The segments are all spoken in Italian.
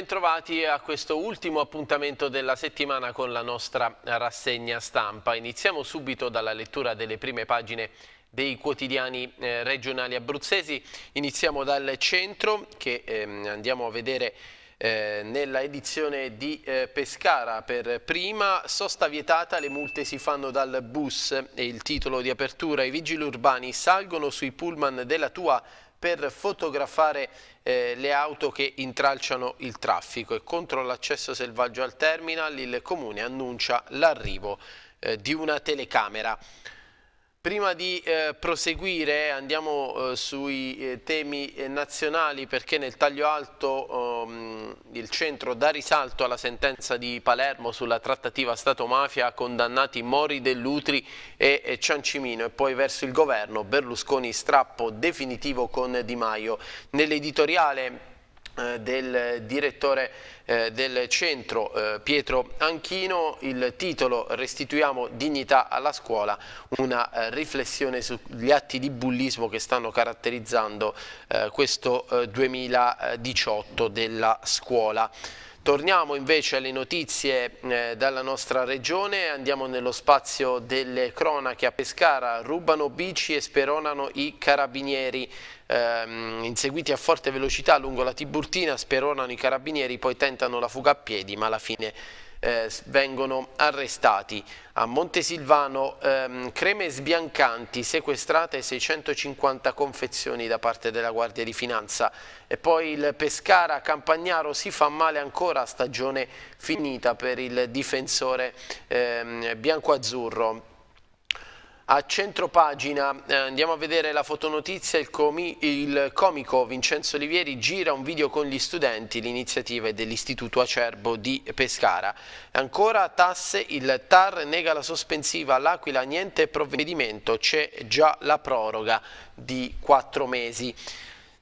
bentrovati a questo ultimo appuntamento della settimana con la nostra rassegna stampa. Iniziamo subito dalla lettura delle prime pagine dei quotidiani eh, regionali abruzzesi. Iniziamo dal centro che ehm, andiamo a vedere eh, nella edizione di eh, Pescara per prima sosta vietata le multe si fanno dal bus e il titolo di apertura i vigili urbani salgono sui pullman della tua per fotografare eh, le auto che intralciano il traffico e contro l'accesso selvaggio al terminal il comune annuncia l'arrivo eh, di una telecamera. Prima di eh, proseguire andiamo eh, sui eh, temi eh, nazionali perché nel taglio alto ehm, il centro dà risalto alla sentenza di Palermo sulla trattativa Stato-mafia condannati Mori Dell'Utri e, e Ciancimino e poi verso il governo Berlusconi strappo definitivo con Di Maio. Nell'editoriale eh, del direttore eh, del centro eh, Pietro Anchino, il titolo Restituiamo dignità alla scuola, una riflessione sugli atti di bullismo che stanno caratterizzando questo 2018 della scuola. Torniamo invece alle notizie eh, dalla nostra regione, andiamo nello spazio delle cronache a Pescara, rubano bici e speronano i carabinieri ehm, inseguiti a forte velocità lungo la Tiburtina, speronano i carabinieri, poi tentano la fuga a piedi, ma alla fine eh, vengono arrestati. A Montesilvano ehm, creme sbiancanti, sequestrate 650 confezioni da parte della Guardia di Finanza e poi il Pescara Campagnaro si fa male ancora, stagione finita per il difensore ehm, bianco-azzurro. A centro pagina eh, andiamo a vedere la fotonotizia, il, comi il, comico Vincenzo Olivieri gira un video con gli studenti, l'iniziativa è dell'Istituto Acerbo di Pescara. Ancora tasse, il TAR nega la sospensiva, all'Aquila, niente provvedimento, c'è già la proroga di quattro mesi.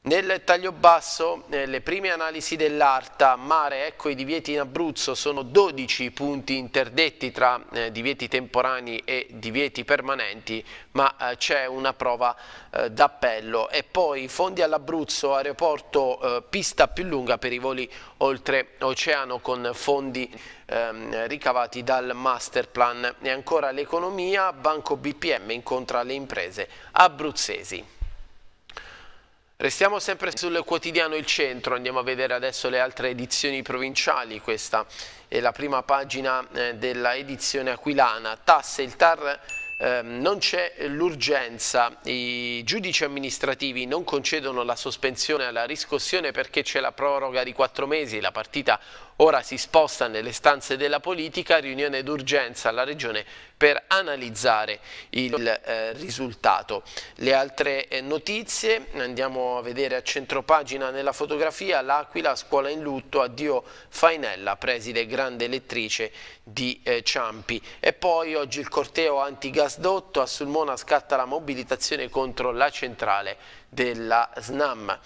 Nel taglio basso, le prime analisi dell'ARTA, mare, ecco i divieti in Abruzzo, sono 12 punti interdetti tra eh, divieti temporanei e divieti permanenti, ma eh, c'è una prova eh, d'appello. E poi fondi all'Abruzzo, aeroporto, eh, pista più lunga per i voli oltreoceano con fondi ehm, ricavati dal master plan. E ancora l'economia, Banco BPM incontra le imprese abruzzesi. Restiamo sempre sul quotidiano Il Centro, andiamo a vedere adesso le altre edizioni provinciali, questa è la prima pagina eh, della edizione aquilana, tasse, il TAR eh, non c'è l'urgenza, i giudici amministrativi non concedono la sospensione alla riscossione perché c'è la proroga di quattro mesi, la partita Ora si sposta nelle stanze della politica, riunione d'urgenza alla Regione per analizzare il eh, risultato. Le altre eh, notizie, andiamo a vedere a centropagina nella fotografia, l'Aquila, scuola in lutto, addio Fainella, preside grande elettrice di eh, Ciampi. E poi oggi il corteo antigasdotto, a Sulmona scatta la mobilitazione contro la centrale della SNAM.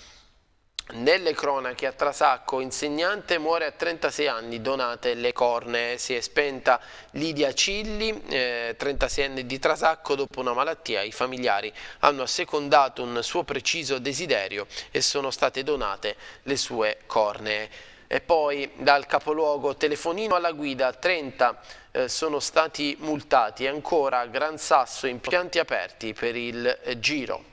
Nelle cronache a Trasacco, insegnante muore a 36 anni, donate le cornee. Si è spenta Lidia Cilli, eh, 36enne di Trasacco, dopo una malattia. I familiari hanno assecondato un suo preciso desiderio e sono state donate le sue cornee. E poi dal capoluogo telefonino alla guida, 30 eh, sono stati multati. Ancora Gran Sasso, impianti aperti per il eh, giro.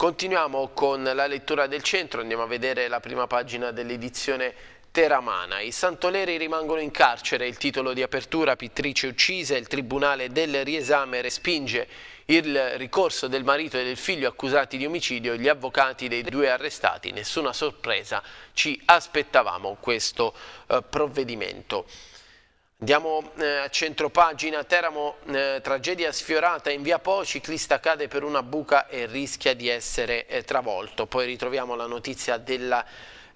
Continuiamo con la lettura del centro, andiamo a vedere la prima pagina dell'edizione Teramana. I santoleri rimangono in carcere, il titolo di apertura, pittrice uccisa, il tribunale del riesame respinge il ricorso del marito e del figlio accusati di omicidio, gli avvocati dei due arrestati, nessuna sorpresa, ci aspettavamo questo eh, provvedimento. Andiamo eh, a centro pagina, Teramo, eh, tragedia sfiorata in via Po, ciclista cade per una buca e rischia di essere eh, travolto. Poi ritroviamo la notizia della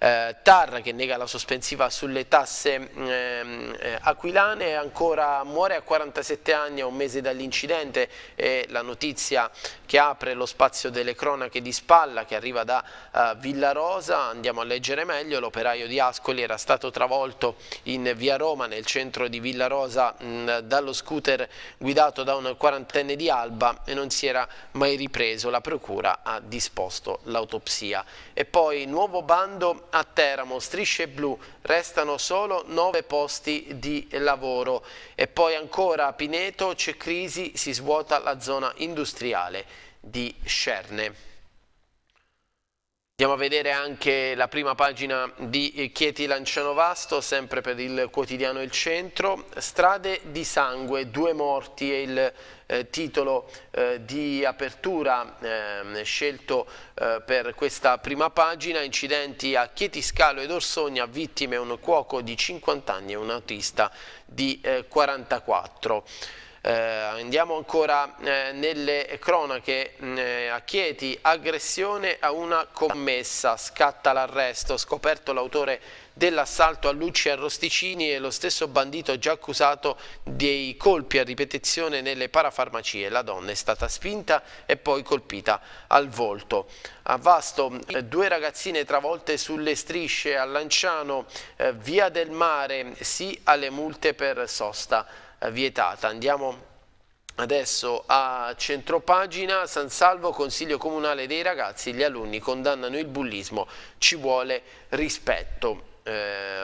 eh, Tar che nega la sospensiva sulle tasse mm, ehm, eh, aquilane, ancora muore a 47 anni a un mese dall'incidente e la notizia che apre lo spazio delle cronache di Spalla che arriva da eh, Rosa andiamo a leggere meglio, l'operaio di Ascoli era stato travolto in via Roma nel centro di Villarosa mh, mm, dallo scooter guidato da un quarantenne di Alba e non si era mai ripreso, la procura ha disposto l'autopsia. E poi nuovo bando a Teramo, strisce blu, restano solo 9 posti di lavoro. E poi ancora a Pineto c'è crisi, si svuota la zona industriale di Scerne. Andiamo a vedere anche la prima pagina di Chieti Lanciano Vasto, sempre per il quotidiano Il Centro. Strade di sangue, due morti e il eh, titolo eh, di apertura ehm, eh, scelto per questa prima pagina, incidenti a Chieti Scalo ed Orsogna, vittime un cuoco di 50 anni e un autista di 44. Eh, eh, andiamo ancora eh, nelle cronache mh, mm, eh, a Chieti, aggressione a una commessa, scatta l'arresto, scoperto l'autore dell'assalto a Lucci e Rosticini e lo stesso bandito già accusato dei colpi a ripetizione nelle parafarmacie. La donna è stata spinta e poi colpita al volto. A Vasto eh, due ragazzine travolte sulle strisce a Lanciano, eh, via del mare, sì alle multe per sosta eh, vietata. Andiamo Adesso a centropagina, San Salvo, Consiglio Comunale dei Ragazzi, gli alunni condannano il bullismo, ci vuole rispetto. Eh,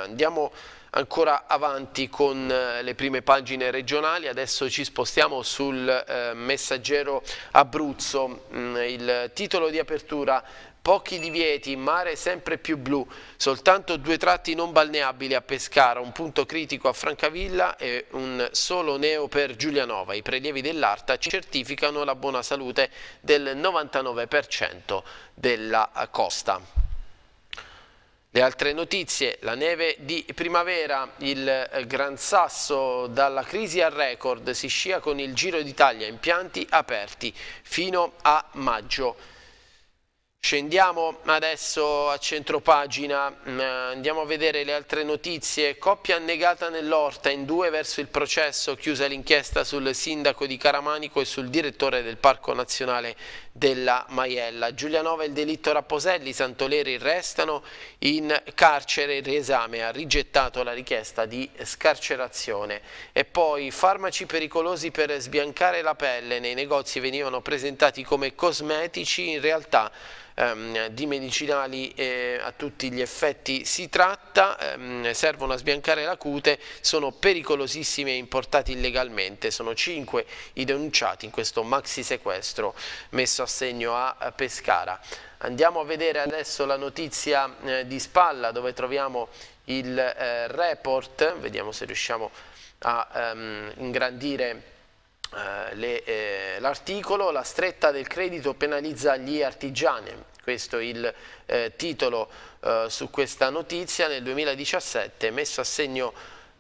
andiamo ancora avanti con eh, le prime pagine regionali, adesso ci spostiamo sul eh, messaggero Abruzzo, mm, il titolo di apertura Pochi divieti, mare sempre più blu, soltanto due tratti non balneabili a Pescara, un punto critico a Francavilla e un solo neo per Giulianova. I prelievi dell'Arta certificano la buona salute del 99% della costa. Le altre notizie, la neve di primavera, il Gran Sasso dalla crisi al record, si scia con il Giro d'Italia impianti aperti fino a maggio. Scendiamo adesso a centropagina, mm, andiamo a vedere le altre notizie. Coppia annegata nell'orta in due verso il processo, chiusa l'inchiesta sul sindaco di Caramanico e sul direttore del Parco Nazionale della Maiella. Giulianova il delitto Rapposelli, Santoleri restano in carcere, il riesame ha rigettato la richiesta di scarcerazione. E poi farmaci pericolosi per sbiancare la pelle, nei negozi venivano presentati come cosmetici, in realtà ehm, di medicinali eh, a tutti gli effetti si tratta, ehm, servono a sbiancare la cute, sono pericolosissimi e importati illegalmente, sono cinque i denunciati in questo maxi sequestro messo messo a Pescara. Andiamo a vedere adesso la notizia eh, di Spalla dove troviamo il eh, report, vediamo se riusciamo a um, ingrandire eh, eh l'articolo eh, La stretta del credito penalizza gli artigiani, questo è il eh, titolo su questa notizia, nel 2017 messo a segno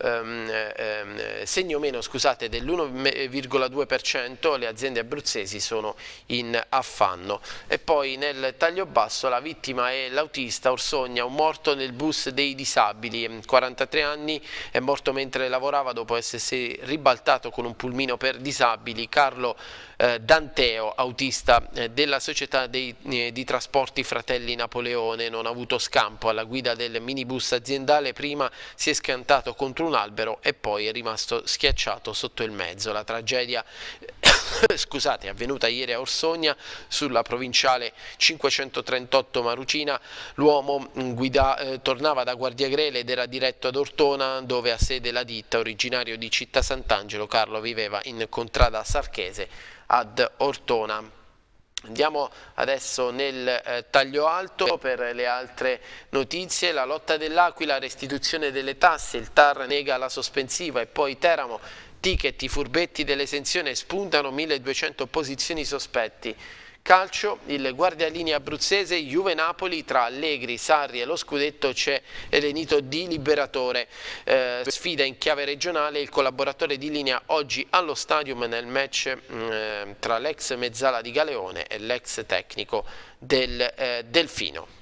ehm, ehm, segno meno scusate, dell'1,2%, le aziende abruzzesi sono in affanno. E poi nel taglio basso la vittima è l'autista Orsogna, un morto nel bus dei disabili, 43 ehm, anni, è morto mentre lavorava dopo essersi ribaltato con un pulmino per disabili. Carlo eh, Danteo, autista eh, della società dei, eh, di trasporti Fratelli Napoleone, non ha avuto scampo alla guida del minibus aziendale, prima si è schiantato contro un albero e poi è rimasto schiacciato sotto il mezzo. La tragedia scusate, avvenuta ieri a Orsogna sulla provinciale 538 Marucina, l'uomo mm, eh, tornava da Guardiagrele ed era diretto ad Ortona dove ha sede la ditta originario di Città Sant'Angelo Carlo viveva in contrada Sarchese ad Ortona. Andiamo adesso nel eh, taglio alto per le altre notizie, la lotta dell'Aquila, restituzione delle tasse, il TAR nega la sospensiva e poi Teramo, ticket, i furbetti dell'esenzione spuntano 1200 posizioni sospetti. Calcio, il guardialinea abruzzese Juve-Napoli tra Allegri, Sarri e lo scudetto c'è Elenito Di Liberatore. Eh, sfida in chiave regionale il collaboratore di linea oggi allo stadium nel match eh, tra l'ex mezzala di Galeone e l'ex tecnico del eh, Delfino.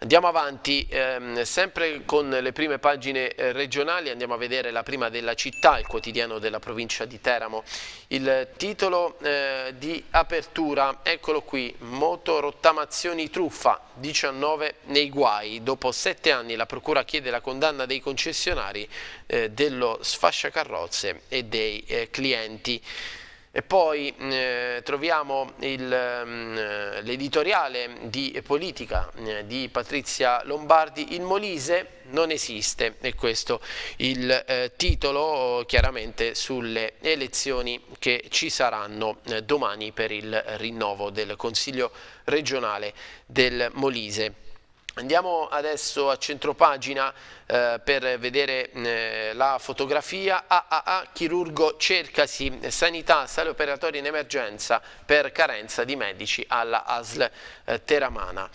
Andiamo avanti, ehm, sempre con le prime pagine eh, regionali, andiamo a vedere la prima della città, il quotidiano della provincia di Teramo. Il titolo eh, di apertura, eccolo qui, motorottamazioni truffa, 19 nei guai. Dopo sette anni la procura chiede la condanna dei concessionari eh, dello sfasciacarrozze e dei eh, clienti. E poi mm, eh, troviamo mm, eh, l'editoriale di politica eh, di Patrizia Lombardi, Il Molise non esiste, e questo il eh, titolo oh, chiaramente sulle elezioni che ci saranno eh, domani per il rinnovo del Consiglio regionale del Molise. Andiamo adesso a centropagina eh, per vedere mm, eh, la fotografia. AAA chirurgo cercasi eh, sanità, sale operatori in emergenza per carenza di medici alla ASL eh, Teramana.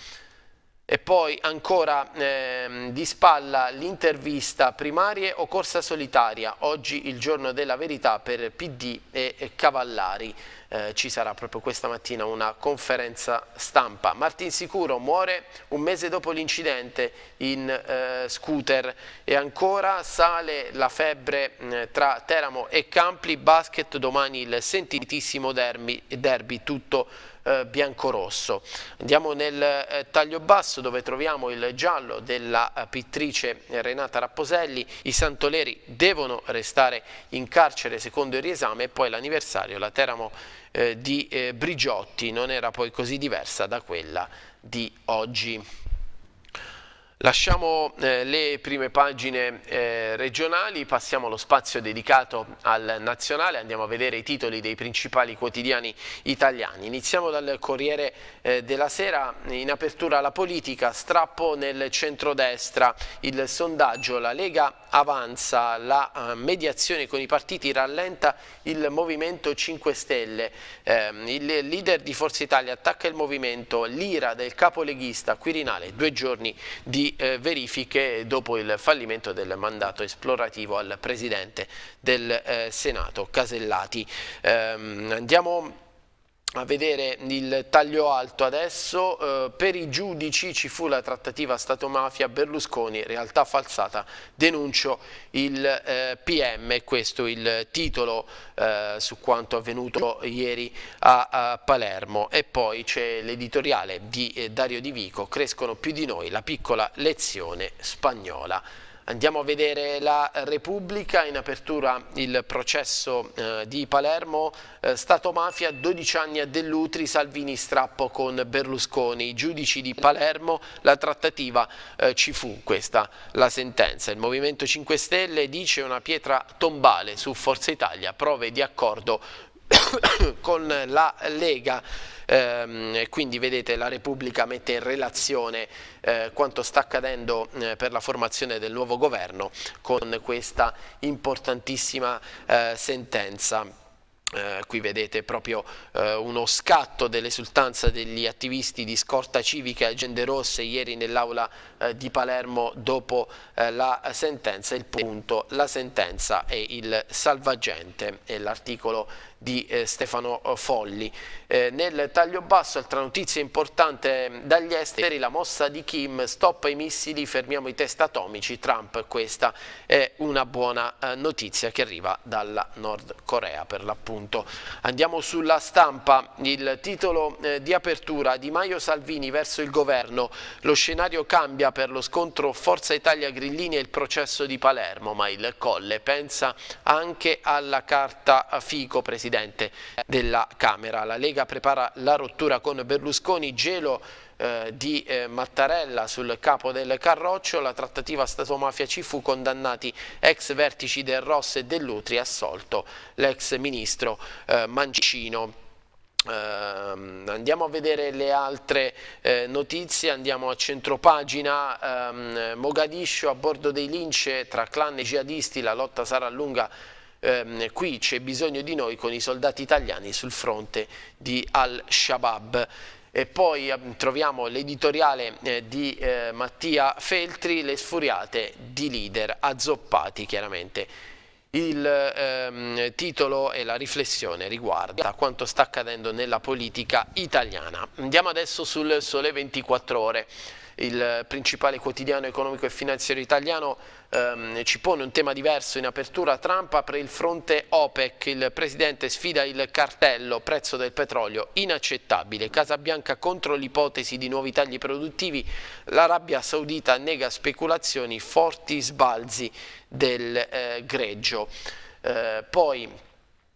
E poi ancora ehm, di spalla l'intervista primarie o corsa solitaria, oggi il giorno della verità per PD e, Cavallari, eh, ci sarà proprio questa mattina una conferenza stampa. Martin Sicuro muore un mese dopo l'incidente in eh, scooter e ancora sale la febbre eh, tra Teramo e Campli, basket domani il sentitissimo derby, derby tutto eh, biancorosso. Andiamo nel eh, taglio basso dove troviamo il giallo della eh, pittrice Renata Rapposelli, i Santoleri devono restare in carcere secondo il riesame e poi l'anniversario, la Teramo eh, di eh, Brigiotti non era poi così diversa da quella di oggi. Lasciamo eh, le prime pagine eh, regionali, passiamo allo spazio dedicato al nazionale, andiamo a vedere i titoli dei principali quotidiani italiani. Iniziamo dal Corriere eh, della Sera, in apertura alla politica, strappo nel centrodestra, il sondaggio, la Lega avanza, la eh, mediazione con i partiti rallenta il Movimento 5 Stelle, ehm, il leader di Forza Italia attacca il Movimento, l'ira del capoleghista Quirinale, due giorni di eh, verifiche dopo il fallimento del mandato esplorativo al Presidente del eh, Senato, Casellati. Ehm, andiamo a vedere il taglio alto adesso, eh, per i giudici ci fu la trattativa Stato-mafia Berlusconi, realtà falsata, denuncio il eh, PM, questo il titolo eh, su quanto avvenuto ieri a, a Palermo e poi c'è l'editoriale di eh, Dario Di Vico, crescono più di noi la piccola lezione spagnola. Andiamo a vedere la Repubblica, in apertura il processo eh, di Palermo, eh, Stato Mafia, 12 anni a Dell'Utri, Salvini strappo con Berlusconi, i giudici di Palermo, la trattativa eh, ci fu, questa la sentenza. Il Movimento 5 Stelle dice una pietra tombale su Forza Italia, prove di accordo con la Lega ehm, quindi vedete la Repubblica mette in relazione eh, quanto sta accadendo eh, per la formazione del nuovo governo con questa importantissima eh, sentenza. Eh, qui vedete proprio eh, uno scatto dell'esultanza degli attivisti di scorta civica e agende rosse ieri nell'aula eh, di Palermo dopo eh, la sentenza, il punto, la sentenza e il salvagente è l'articolo di eh, Stefano eh, Folli. Eh, nel taglio basso, altra notizia importante ehm, dagli esteri, la mossa di Kim, stop ai missili, fermiamo i test atomici, Trump, questa è una buona eh, notizia che arriva dalla Nord Corea per l'appunto. Andiamo sulla stampa, il titolo eh, di apertura Di Maio Salvini verso il governo, lo scenario cambia per lo scontro Forza Italia-Grillini e il processo di Palermo, ma il Colle pensa anche alla carta eh, Fico, presidente Presidente eh, della Camera. La Lega prepara la rottura con Berlusconi, gelo eh, di eh, Mattarella sul capo del Carroccio, la trattativa Stato-Mafia ci fu condannati ex vertici del Ross e dell'Utri, assolto l'ex ministro Mancino. Ehm, andiamo a vedere le altre notizie, andiamo a centropagina, ehm, Mogadiscio a bordo dei lince tra clan e jihadisti, la lotta sarà lunga ehm, qui c'è bisogno di noi con i soldati italiani sul fronte di Al-Shabaab. E poi ehm, troviamo l'editoriale eh, di eh, Mattia Feltri, le sfuriate di leader azzoppati chiaramente. Il ehm, titolo e la riflessione riguarda quanto sta accadendo nella politica italiana. Andiamo adesso sul Sole 24 Ore, il eh, principale quotidiano economico e finanziario italiano ehm, ci pone un tema diverso in apertura. Trump apre il fronte OPEC, il presidente sfida il cartello, prezzo del petrolio inaccettabile. Casa Bianca contro l'ipotesi di nuovi tagli produttivi, l'Arabia Saudita nega speculazioni, forti sbalzi del eh, greggio. Eh, poi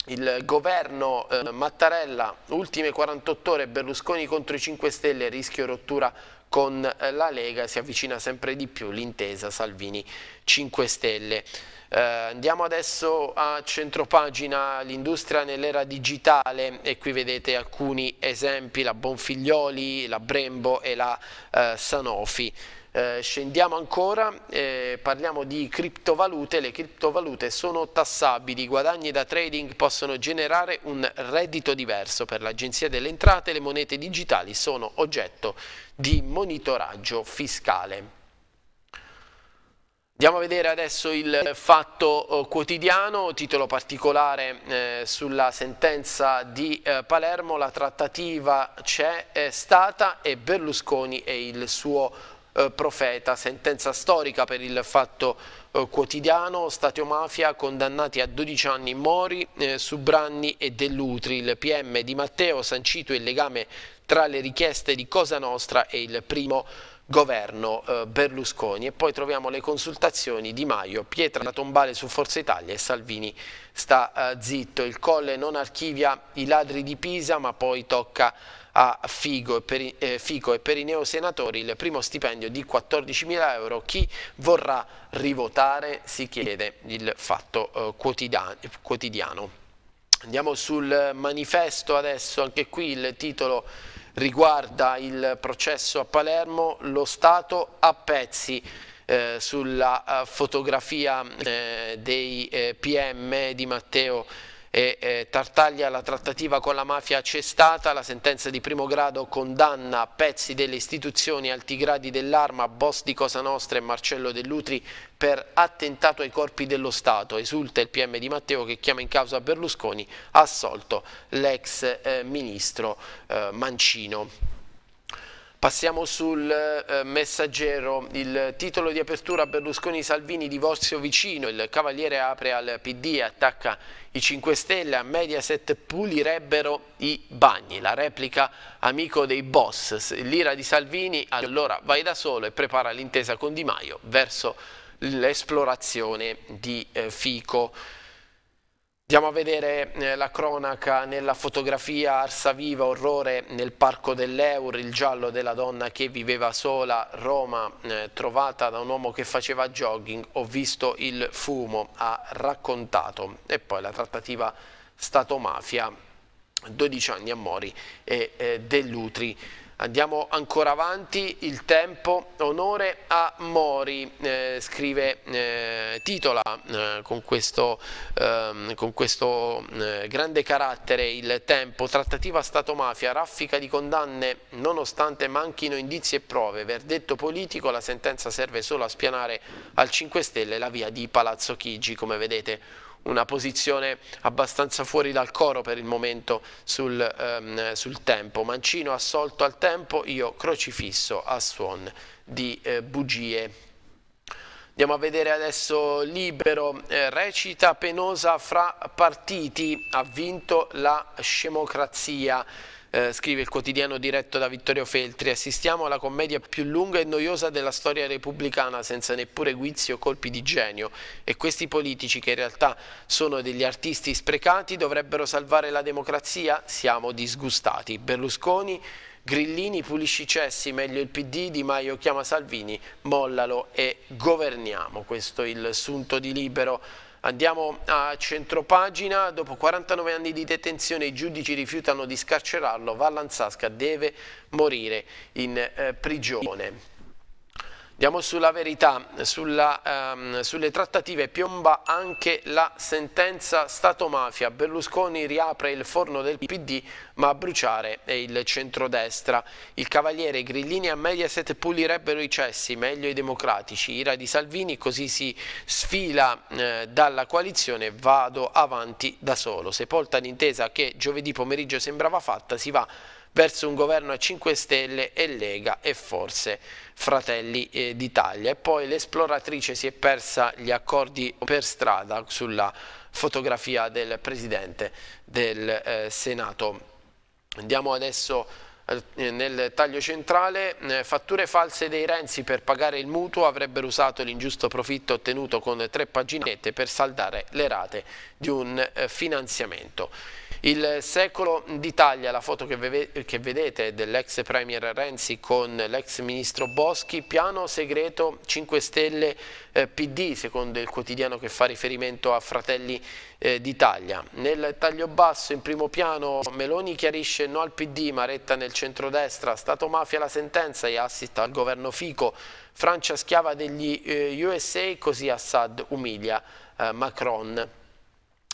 il governo eh, Mattarella, ultime 48 ore, Berlusconi contro i 5 Stelle, rischio rottura con eh, la Lega si avvicina sempre di più l'intesa Salvini 5 Stelle. Eh, andiamo adesso a centropagina l'industria nell'era digitale e qui vedete alcuni esempi, la Bonfiglioli, la Brembo e la eh, Sanofi. Eh, scendiamo ancora, eh, parliamo di criptovalute, le criptovalute sono tassabili, i guadagni da trading possono generare un reddito diverso per l'Agenzia delle Entrate, le monete digitali sono oggetto di monitoraggio fiscale. Andiamo a vedere adesso il fatto eh, quotidiano, titolo particolare eh, sulla sentenza di eh, Palermo, la trattativa c'è stata e Berlusconi e il suo eh, profeta, sentenza storica per il fatto eh, quotidiano, Statio Mafia condannati a 12 anni Mori, eh, Subranni e Dell'Utri, il PM di Matteo sancito il legame tra le richieste di Cosa Nostra e il primo governo eh, Berlusconi e poi troviamo le consultazioni di Maio, pietra da tombale su Forza Italia e Salvini sta eh, zitto, il Colle non archivia i ladri di Pisa ma poi tocca a Figo e per, eh, Fico e per i neosenatori il primo stipendio di 14.000 euro. Chi vorrà rivotare si chiede il fatto eh, quotidiano. Andiamo sul eh, manifesto adesso, anche qui il titolo riguarda il processo a Palermo, lo Stato a pezzi eh, sulla eh, fotografia eh, dei eh, PM di Matteo e eh, Tartaglia la trattativa con la mafia c'è stata, la sentenza di primo grado condanna pezzi delle istituzioni, alti gradi dell'arma, boss di Cosa Nostra e Marcello Dell'Utri per attentato ai corpi dello Stato, esulta il PM di Matteo che chiama in causa Berlusconi, assolto l'ex eh, ministro eh, Mancino. Passiamo sul eh, messaggero, il titolo di apertura Berlusconi-Salvini divorzio vicino, il Cavaliere apre al PD, e attacca i 5 Stelle, a Mediaset pulirebbero i bagni, la replica amico dei boss, l'ira di Salvini, allora vai da solo e prepara l'intesa con Di Maio verso l'esplorazione di eh, Fico. Andiamo a vedere eh, la cronaca nella fotografia arsa viva, orrore nel parco dell'Eur, il giallo della donna che viveva sola, Roma, eh, trovata da un uomo che faceva jogging, ho visto il fumo, ha raccontato. E poi la trattativa Stato-mafia, 12 anni a Mori e eh, Dell'Utri. Andiamo ancora avanti, il tempo, onore a Mori, eh, scrive eh, Titola eh, con questo, ehm, con questo eh, grande carattere il tempo, trattativa Stato-mafia, raffica di condanne nonostante manchino indizi e prove, verdetto politico, la sentenza serve solo a spianare al 5 Stelle la via di Palazzo Chigi, come vedete una posizione abbastanza fuori dal coro per il momento sul, ehm, sul tempo. Mancino assolto al tempo, io crocifisso a suon di eh, bugie. Andiamo a vedere adesso Libero, eh, recita penosa fra partiti, ha vinto la scemocrazia eh, scrive il quotidiano diretto da Vittorio Feltri, assistiamo alla commedia più lunga e noiosa della storia repubblicana senza neppure guizzi o colpi di genio e questi politici che in realtà sono degli artisti sprecati dovrebbero salvare la democrazia? Siamo disgustati. Berlusconi Grillini pulisci i cessi, meglio il PD, Di Maio chiama Salvini, mollalo e governiamo. Questo è il sunto di Libero Andiamo a centropagina, dopo 49 anni di detenzione i giudici rifiutano di scarcerarlo, Vallanzasca deve morire in eh, prigione. Andiamo sulla verità, sulla, ehm, sulle trattative piomba anche la sentenza Stato-mafia. Berlusconi riapre il forno del PD ma a bruciare è il centrodestra. Il Cavaliere, Grillini e Mediaset pulirebbero i cessi, meglio i democratici. Ira di Salvini così si sfila eh, dalla coalizione, vado avanti da solo. Sepolta l'intesa che giovedì pomeriggio sembrava fatta, si va a verso un governo a 5 Stelle e Lega e forse Fratelli eh, d'Italia. E poi l'esploratrice si è persa gli accordi per strada sulla fotografia del Presidente del eh, Senato. Andiamo adesso eh, nel taglio centrale, fatture false dei Renzi per pagare il mutuo avrebbero usato l'ingiusto profitto ottenuto con tre paginette per saldare le rate di un finanziamento. Il secolo d'Italia, la foto che, vedete dell'ex Premier Renzi con l'ex Ministro Boschi, piano segreto 5 Stelle eh, PD, secondo il quotidiano che fa riferimento a Fratelli eh, d'Italia. Nel taglio basso, in primo piano, Meloni chiarisce no al PD, ma retta nel centrodestra, Stato Mafia la sentenza e assist al governo Fico, Francia schiava degli eh, USA, così Assad umilia eh, Macron.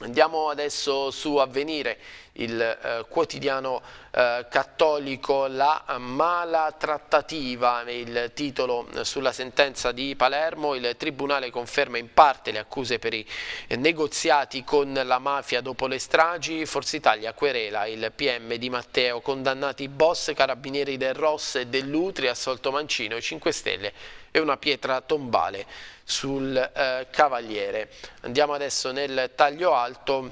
Andiamo adesso su Avvenire, il eh, quotidiano eh, cattolico, la mala trattativa, il titolo eh, sulla sentenza di Palermo, il Tribunale conferma in parte le accuse per i negoziati con la mafia dopo le stragi, Forza Italia querela il PM di Matteo, condannati i boss, carabinieri del Ross e dell'Utri, assolto Mancino e 5 Stelle e una pietra tombale sul eh, cavaliere. Andiamo adesso nel taglio alto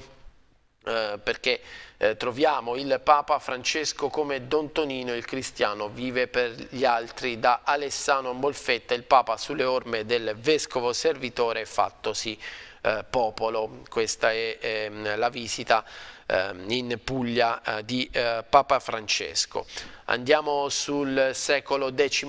eh, perché eh, troviamo il Papa Francesco come Don Tonino il cristiano vive per gli altri da Alessano Molfetta il Papa sulle orme del vescovo servitore fattosi eh, popolo. Questa è eh, la visita ehm, in Puglia eh, di eh, Papa Francesco. Andiamo sul secolo XIX,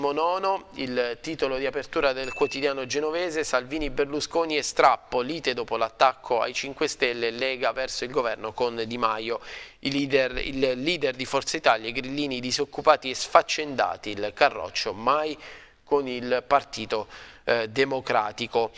il titolo di apertura del quotidiano genovese Salvini, Berlusconi e Strappo, lite dopo l'attacco ai 5 Stelle, Lega verso il governo con Di Maio, il leader, il leader di Forza Italia, i Grillini disoccupati e sfaccendati, il carroccio mai con il Partito eh, Democratico.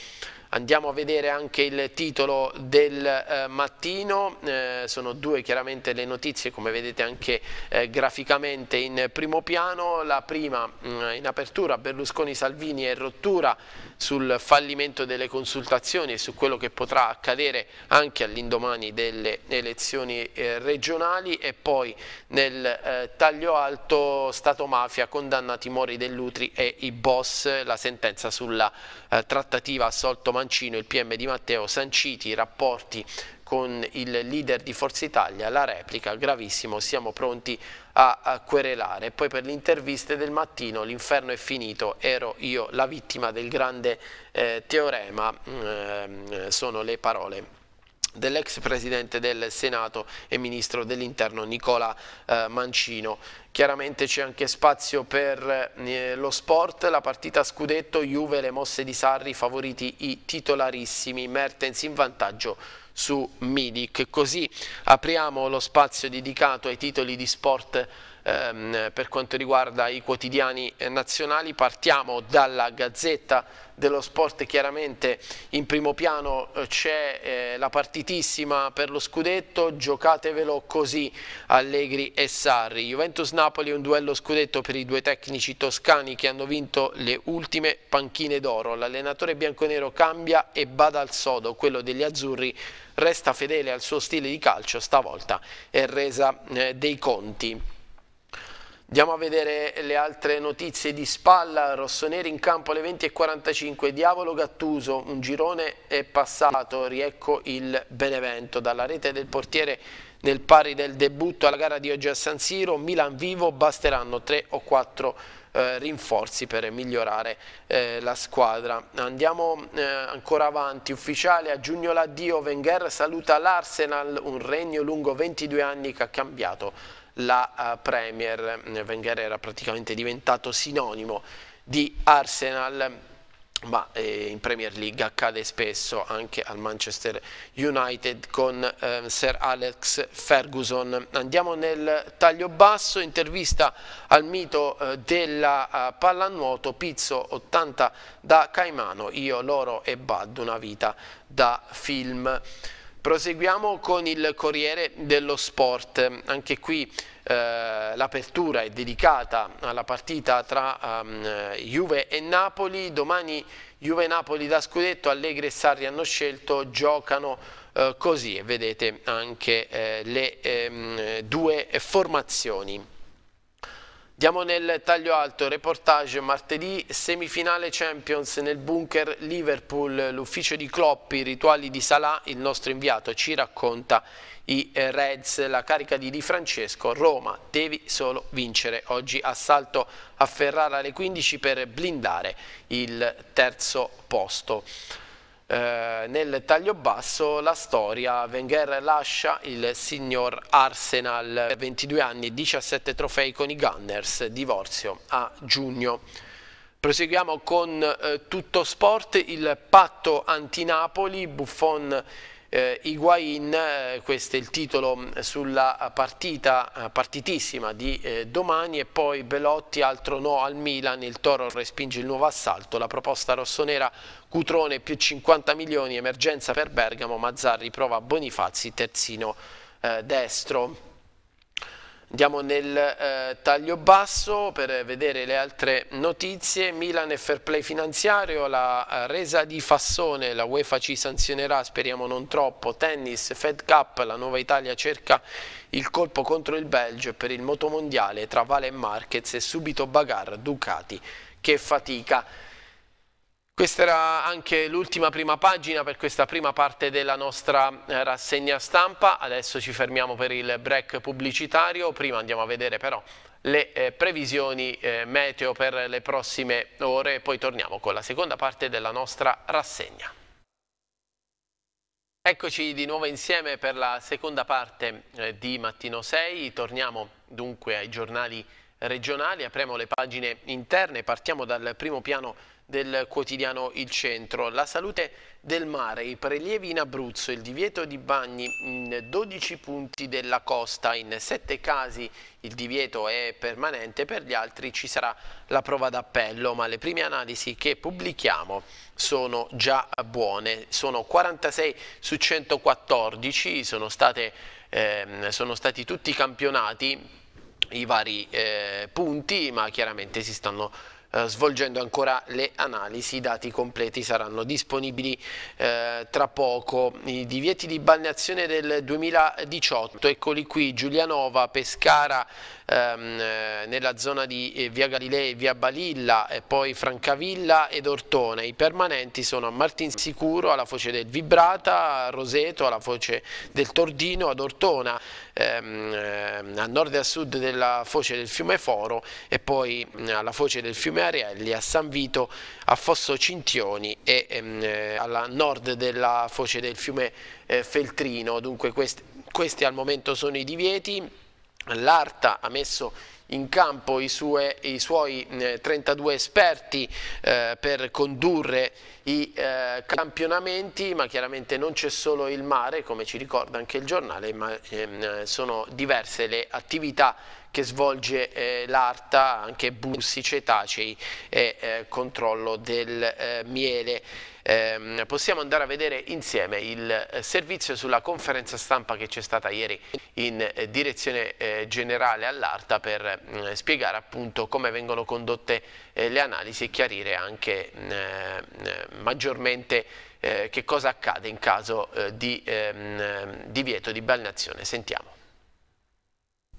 Andiamo a vedere anche il titolo del eh, mattino, eh, sono due chiaramente le notizie come vedete anche eh, graficamente in primo piano, la prima mm, in apertura Berlusconi-Salvini e rottura sul fallimento delle consultazioni e su quello che potrà accadere anche all'indomani delle elezioni eh, regionali e poi nel eh, taglio alto Stato-mafia condannati Timori dell'Utri e i boss, la sentenza sulla eh, trattativa assolto Mancino, il PM di Matteo, sanciti i rapporti con il leader di Forza Italia, la replica, gravissimo, siamo pronti a querelare. Poi per le interviste del mattino, l'inferno è finito, ero io la vittima del grande eh, teorema, eh, sono le parole dell'ex presidente del Senato e ministro dell'interno Nicola eh, Mancino. Chiaramente c'è anche spazio per eh, lo sport, la partita scudetto, Juve le mosse di Sarri, favoriti i titolarissimi, Mertens in vantaggio su Midic. Così apriamo lo spazio dedicato ai titoli di sport ehm, per quanto riguarda i quotidiani eh, nazionali. Partiamo dalla Gazzetta dello sport chiaramente in primo piano eh, c'è eh, la partitissima per lo scudetto, giocatevelo così Allegri e Sarri. Juventus-Napoli un duello scudetto per i due tecnici toscani che hanno vinto le ultime panchine d'oro. L'allenatore bianconero cambia e bada al sodo, quello degli azzurri resta fedele al suo stile di calcio, stavolta è resa eh, dei conti. Andiamo a vedere le altre notizie di spalla, Rossoneri in campo alle 20.45, Diavolo Gattuso, un girone è passato, riecco il Benevento, dalla rete del portiere nel pari del debutto alla gara di oggi a San Siro, Milan vivo, basteranno 3 o 4 eh, rinforzi per migliorare eh, la squadra. Andiamo eh, ancora avanti, ufficiale a giugno l'addio, Wenger saluta l'Arsenal, un regno lungo 22 anni che ha cambiato la eh, Premier. Mm, Wenger era praticamente diventato sinonimo di Arsenal ma eh, in Premier League accade spesso anche al Manchester United con eh, Sir Alex Ferguson. Andiamo nel taglio basso, intervista al mito eh, della eh, pallanuoto, Pizzo 80 da Caimano, io, loro e Bad, una vita da film. Proseguiamo con il Corriere dello Sport, anche qui eh, l'apertura è dedicata alla partita tra um, Juve e Napoli, domani Juve-Napoli da Scudetto, Allegri e Sarri hanno scelto, giocano eh, così e vedete anche eh, le ehm, due formazioni. Diamo nel taglio alto reportage martedì, semifinale Champions nel bunker Liverpool, l'ufficio di Klopp, i rituali di Salah, il nostro inviato ci racconta i Reds, la carica di Di Francesco, Roma, devi solo vincere. Oggi assalto a Ferrara alle 15 per blindare il terzo posto. Eh, nel taglio basso la storia, Wenger lascia il signor Arsenal, 22 anni, 17 trofei con i Gunners, divorzio a giugno. Proseguiamo con eh, tutto sport, il patto anti-Napoli, Buffon eh, Higuain, eh, questo è il titolo mm, sulla partita eh, partitissima di eh, domani e poi Belotti altro no al Milan, il Toro respinge il nuovo assalto, la proposta rossonera Cutrone più 50 milioni, emergenza per Bergamo, Mazzarri prova Bonifazzi terzino eh, destro. Andiamo nel eh, taglio basso per vedere le altre notizie. Milan e fair play finanziario, la eh, resa di Fassone, la UEFA ci sanzionerà, speriamo non troppo. Tennis, Fed Cup, la Nuova Italia cerca il colpo contro il Belgio per il motomondiale tra Vale e Marquez e subito Bagar, Ducati che fatica. Questa era anche l'ultima prima pagina per questa prima parte della nostra eh, rassegna stampa, adesso ci fermiamo per il break pubblicitario, prima andiamo a vedere però le eh, previsioni eh, meteo per le prossime ore e poi torniamo con la seconda parte della nostra rassegna. Eccoci di nuovo insieme per la seconda parte di Mattino 6, torniamo dunque ai giornali regionali. Apriamo le pagine interne, partiamo dal primo piano del quotidiano Il Centro. La salute del mare, i prelievi in Abruzzo, il divieto di bagni in 12 punti della costa, in 7 casi il divieto è permanente, per gli altri ci sarà la prova d'appello, ma le prime analisi che pubblichiamo sono già buone, sono 46 su 114, sono, state, eh, sono stati tutti campionati i vari eh, punti, ma chiaramente si stanno eh, svolgendo ancora le analisi, i dati completi saranno disponibili eh, tra poco. I divieti di balneazione del 2018, eccoli qui, Giulianova, Pescara, ehm, eh, nella zona di eh, Via Galilei, Via Balilla e poi Francavilla ed Ortone. I permanenti sono a Martinsicuro, alla foce del Vibrata, a Roseto, alla foce del Tordino, ad Ortona, ehm, ehm a nord e a sud della foce del fiume Foro e poi mm, alla foce del fiume Arielli, a San Vito, a Fosso Cintioni e ehm, eh, alla nord della foce del fiume eh, Feltrino. Dunque questi, questi al momento sono i divieti. L'Arta ha messo in campo i, sue, i suoi 32 eh, esperti eh, per condurre i eh, campionamenti, ma chiaramente non c'è solo il mare, come ci ricorda anche il giornale, ma ehm, sono diverse le attività che svolge eh, l'Arta, anche bussi, cetacei e eh, controllo del eh, miele eh, possiamo andare a vedere insieme il eh, servizio sulla conferenza stampa che c'è stata ieri in eh, direzione eh, generale all'ARTA per eh, spiegare appunto come vengono condotte eh, le analisi e chiarire anche mm, mm, maggiormente che cosa accade in caso di ehm, divieto di balneazione. Sentiamo.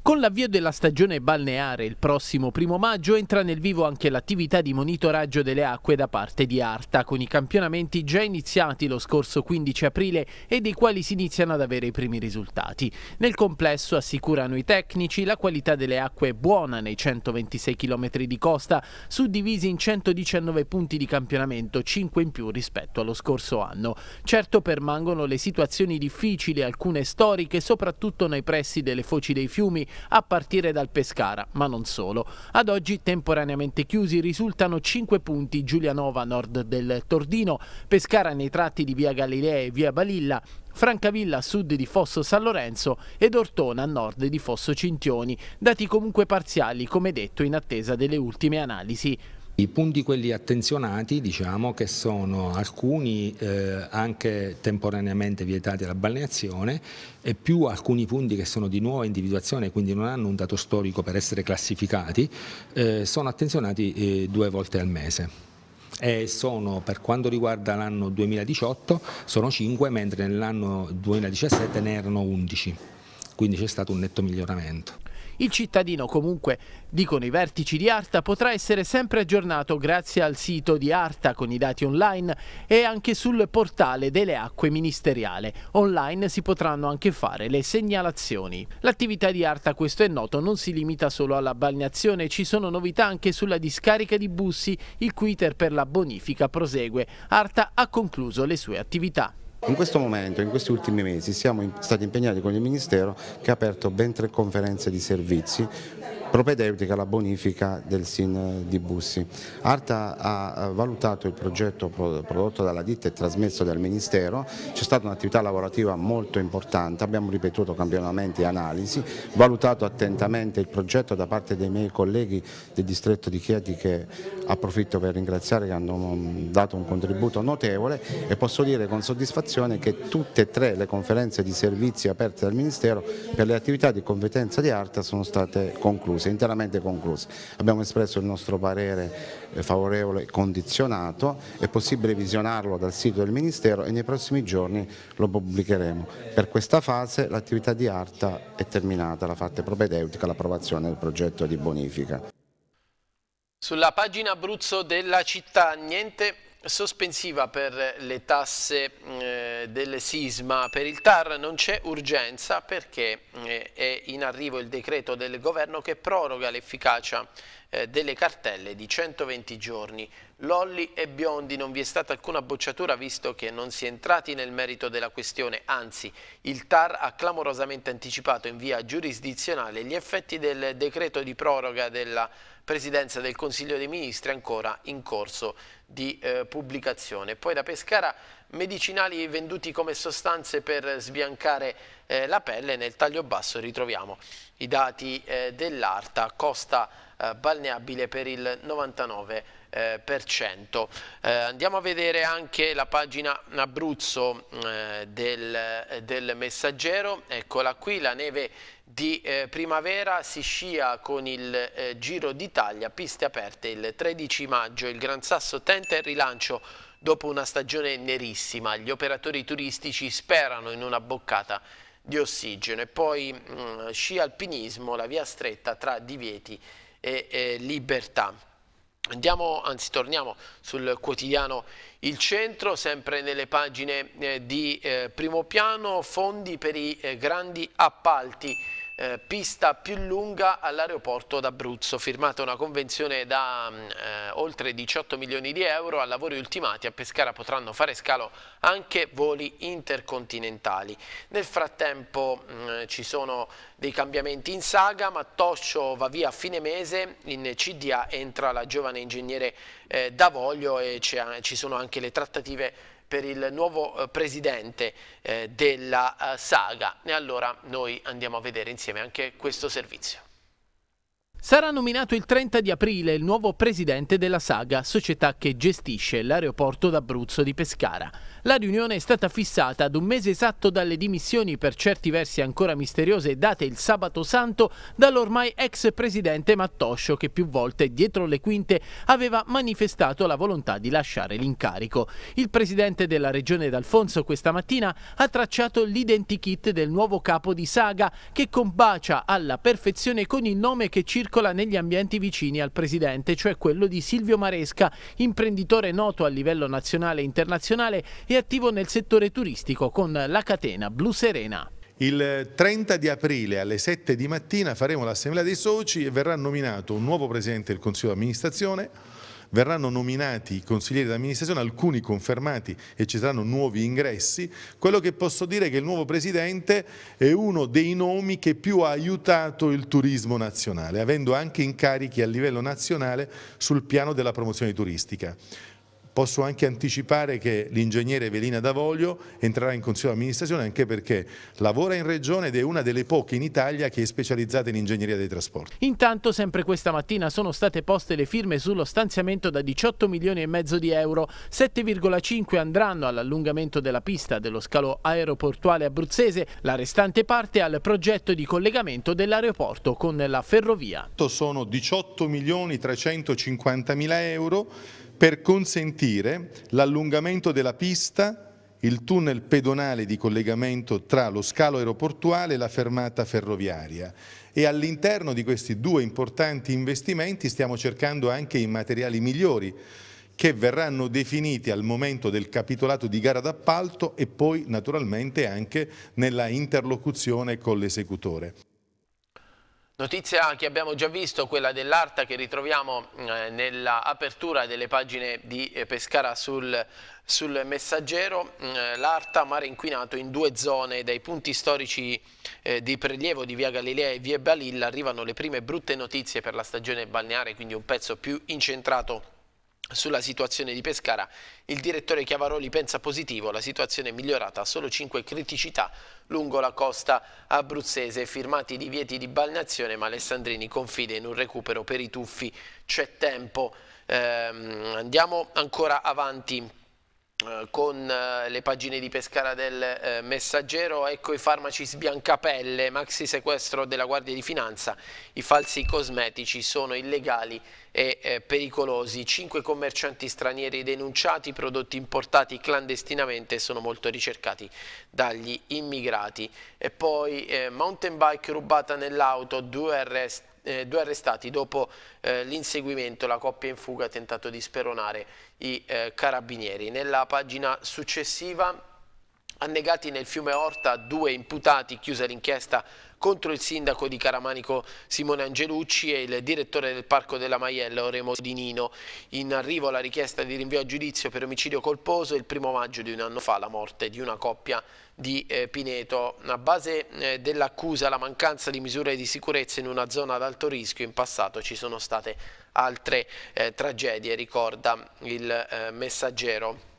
Con l'avvio della stagione balneare il prossimo primo maggio entra nel vivo anche l'attività di monitoraggio delle acque da parte di Arta, con i campionamenti già iniziati lo scorso 15 aprile e dei quali si iniziano ad avere i primi risultati. Nel complesso, assicurano i tecnici, la qualità delle acque è buona nei 126 km di costa, suddivisi in 119 punti di campionamento, 5 in più rispetto allo scorso anno. Certo permangono le situazioni difficili, alcune storiche, soprattutto nei pressi delle foci dei fiumi, a partire dal Pescara, ma non solo. Ad oggi temporaneamente chiusi risultano 5 punti Giulianova nord del Tordino, Pescara nei tratti di via Galilea e via Balilla, Francavilla a sud di Fosso San Lorenzo ed Ortona a nord di Fosso Cintioni, dati comunque parziali come detto in attesa delle ultime analisi i punti quelli attenzionati diciamo che sono alcuni eh, anche temporaneamente vietati alla balneazione e più alcuni punti che sono di nuova individuazione quindi non hanno un dato storico per essere classificati eh, sono attenzionati eh, due volte al mese e sono per quanto riguarda l'anno 2018 sono 5 mentre nell'anno 2017 ne erano 11 quindi c'è stato un netto miglioramento. Il cittadino comunque, dicono i vertici di Arta, potrà essere sempre aggiornato grazie al sito di Arta con i dati online e anche sul portale delle acque ministeriale. Online si potranno anche fare le segnalazioni. L'attività di Arta, questo è noto, non si limita solo alla balneazione, ci sono novità anche sulla discarica di Bussi, il cui iter per la bonifica prosegue. Arta ha concluso le sue attività. In questo momento, in questi ultimi mesi, siamo stati impegnati con il Ministero che ha aperto ben tre conferenze di servizi, propedeutica alla bonifica del SIN eh, di Bussi. Arta ha eh, valutato il progetto prodotto dalla ditta e trasmesso dal Ministero, c'è stata un'attività lavorativa molto importante, abbiamo ripetuto campionamenti e analisi, valutato attentamente il progetto da parte dei miei colleghi del distretto di Chieti che approfitto per ringraziare che hanno mm, dato un contributo notevole e posso dire con soddisfazione che tutte e tre le conferenze di servizi aperte dal Ministero per le attività di competenza di Arta sono state concluse concluse, interamente concluse. Abbiamo espresso il nostro parere eh, favorevole e condizionato, è possibile visionarlo dal sito del Ministero e nei prossimi giorni lo pubblicheremo. Per questa fase l'attività di ARTA è terminata, la fatta propedeutica, l'approvazione del progetto di bonifica. Sulla pagina Abruzzo della città niente sospensiva per le tasse mm, eh, del sisma. Per il TAR non c'è urgenza perché eh, è in arrivo il decreto del governo che proroga l'efficacia eh, delle cartelle di 120 giorni. Lolli e Biondi non vi è stata alcuna bocciatura visto che non si è entrati nel merito della questione, anzi il TAR ha clamorosamente anticipato in via giurisdizionale gli effetti del decreto di proroga della Presidenza del Consiglio dei Ministri ancora in corso di eh, pubblicazione. Poi da Pescara medicinali venduti come sostanze per sbiancare eh, la pelle, nel taglio basso ritroviamo i dati eh, dell'Arta, costa eh, balneabile per il 99% eh, per cento. Eh, andiamo a vedere anche la pagina Abruzzo eh, del, del Messaggero, eccola qui, la neve di eh, primavera si scia con il eh, Giro d'Italia, piste aperte il 13 maggio, il Gran Sasso tenta il rilancio dopo una stagione nerissima, gli operatori turistici sperano in una boccata di ossigeno e poi mh, mm, sci alpinismo, la via stretta tra divieti e eh, libertà. Andiamo, anzi torniamo sul quotidiano Il Centro, sempre nelle pagine eh, di eh, primo piano, fondi per i eh, grandi appalti eh, pista più lunga all'aeroporto d'Abruzzo, firmata una convenzione da mm, eh, oltre 18 milioni di euro, a lavori ultimati a Pescara potranno fare scalo anche voli intercontinentali. Nel frattempo mh, mm, ci sono dei cambiamenti in saga, ma Toscio va via a fine mese, in CDA entra la giovane ingegnere eh, Davoglio e ci sono anche le trattative per il nuovo eh, presidente eh, della eh, saga. E allora noi andiamo a vedere insieme anche questo servizio. Sarà nominato il 30 di aprile il nuovo presidente della Saga, società che gestisce l'aeroporto d'Abruzzo di Pescara. La riunione è stata fissata ad un mese esatto dalle dimissioni per certi versi ancora misteriose date il sabato santo dall'ormai ex presidente Mattoscio che più volte dietro le quinte aveva manifestato la volontà di lasciare l'incarico. Il presidente della regione D'Alfonso questa mattina ha tracciato l'identikit del nuovo capo di Saga che combacia alla perfezione con il nome che circola negli ambienti vicini al presidente, cioè quello di Silvio Maresca, imprenditore noto a livello nazionale e internazionale e attivo nel settore turistico con la catena Blu Serena. Il 30 di aprile alle 7 di mattina faremo l'assemblea dei soci e verrà nominato un nuovo presidente del consiglio di amministrazione, verranno nominati i consiglieri d'amministrazione, alcuni confermati e ci saranno nuovi ingressi. Quello che posso dire è che il nuovo presidente è uno dei nomi che più ha aiutato il turismo nazionale, avendo anche incarichi a livello nazionale sul piano della promozione turistica. Posso anche anticipare che l'ingegnere Velina D'Avoglio entrerà in consiglio di amministrazione anche perché lavora in regione ed è una delle poche in Italia che è specializzata in ingegneria dei trasporti. Intanto sempre questa mattina sono state poste le firme sullo stanziamento da 18 milioni e mezzo di euro, 7,5 andranno all'allungamento della pista dello scalo aeroportuale abruzzese, la restante parte al progetto di collegamento dell'aeroporto con la ferrovia. Sono 18 milioni 350 mila euro per consentire l'allungamento della pista, il tunnel pedonale di collegamento tra lo scalo aeroportuale e la fermata ferroviaria e all'interno di questi due importanti investimenti stiamo cercando anche i materiali migliori che verranno definiti al momento del capitolato di gara d'appalto e poi naturalmente anche nella interlocuzione con l'esecutore. Notizia che abbiamo già visto, quella dell'Arta che ritroviamo mm, eh, nell'apertura delle pagine di eh, Pescara sul, sul messaggero. Mm, eh, L'Arta mare inquinato in due zone, dai punti storici eh, di prelievo di Via Galilea e Via Balilla arrivano le prime brutte notizie per la stagione balneare, quindi un pezzo più incentrato sulla situazione di Pescara, il direttore Chiavaroli pensa positivo, la situazione è migliorata, solo 5 criticità lungo la costa abruzzese, firmati i divieti di balneazione, ma Alessandrini confida in un recupero per i tuffi, c'è tempo. Ehm, andiamo ancora avanti eh, con eh, le pagine di Pescara del eh, Messaggero, ecco i farmaci sbiancapelle, maxi sequestro della Guardia di Finanza, i falsi cosmetici sono illegali e pericolosi, cinque commercianti stranieri denunciati, prodotti importati clandestinamente sono molto ricercati dagli immigrati e poi mountain bike rubata nell'auto, due arresti eh, due arrestati dopo eh, l'inseguimento, la coppia in fuga ha tentato di speronare i eh, carabinieri. Nella pagina successiva Annegati nel fiume Orta due imputati, chiusa l'inchiesta contro il sindaco di Caramanico Simone Angelucci e il direttore del Parco della Maiella Oremo Di Nino. In arrivo la richiesta di rinvio a giudizio per omicidio colposo il primo maggio di un anno fa, la morte di una coppia di eh, Pineto. A base eh, dell'accusa la mancanza di misure di sicurezza in una zona ad alto rischio, in passato ci sono state altre eh, tragedie, ricorda il eh, messaggero.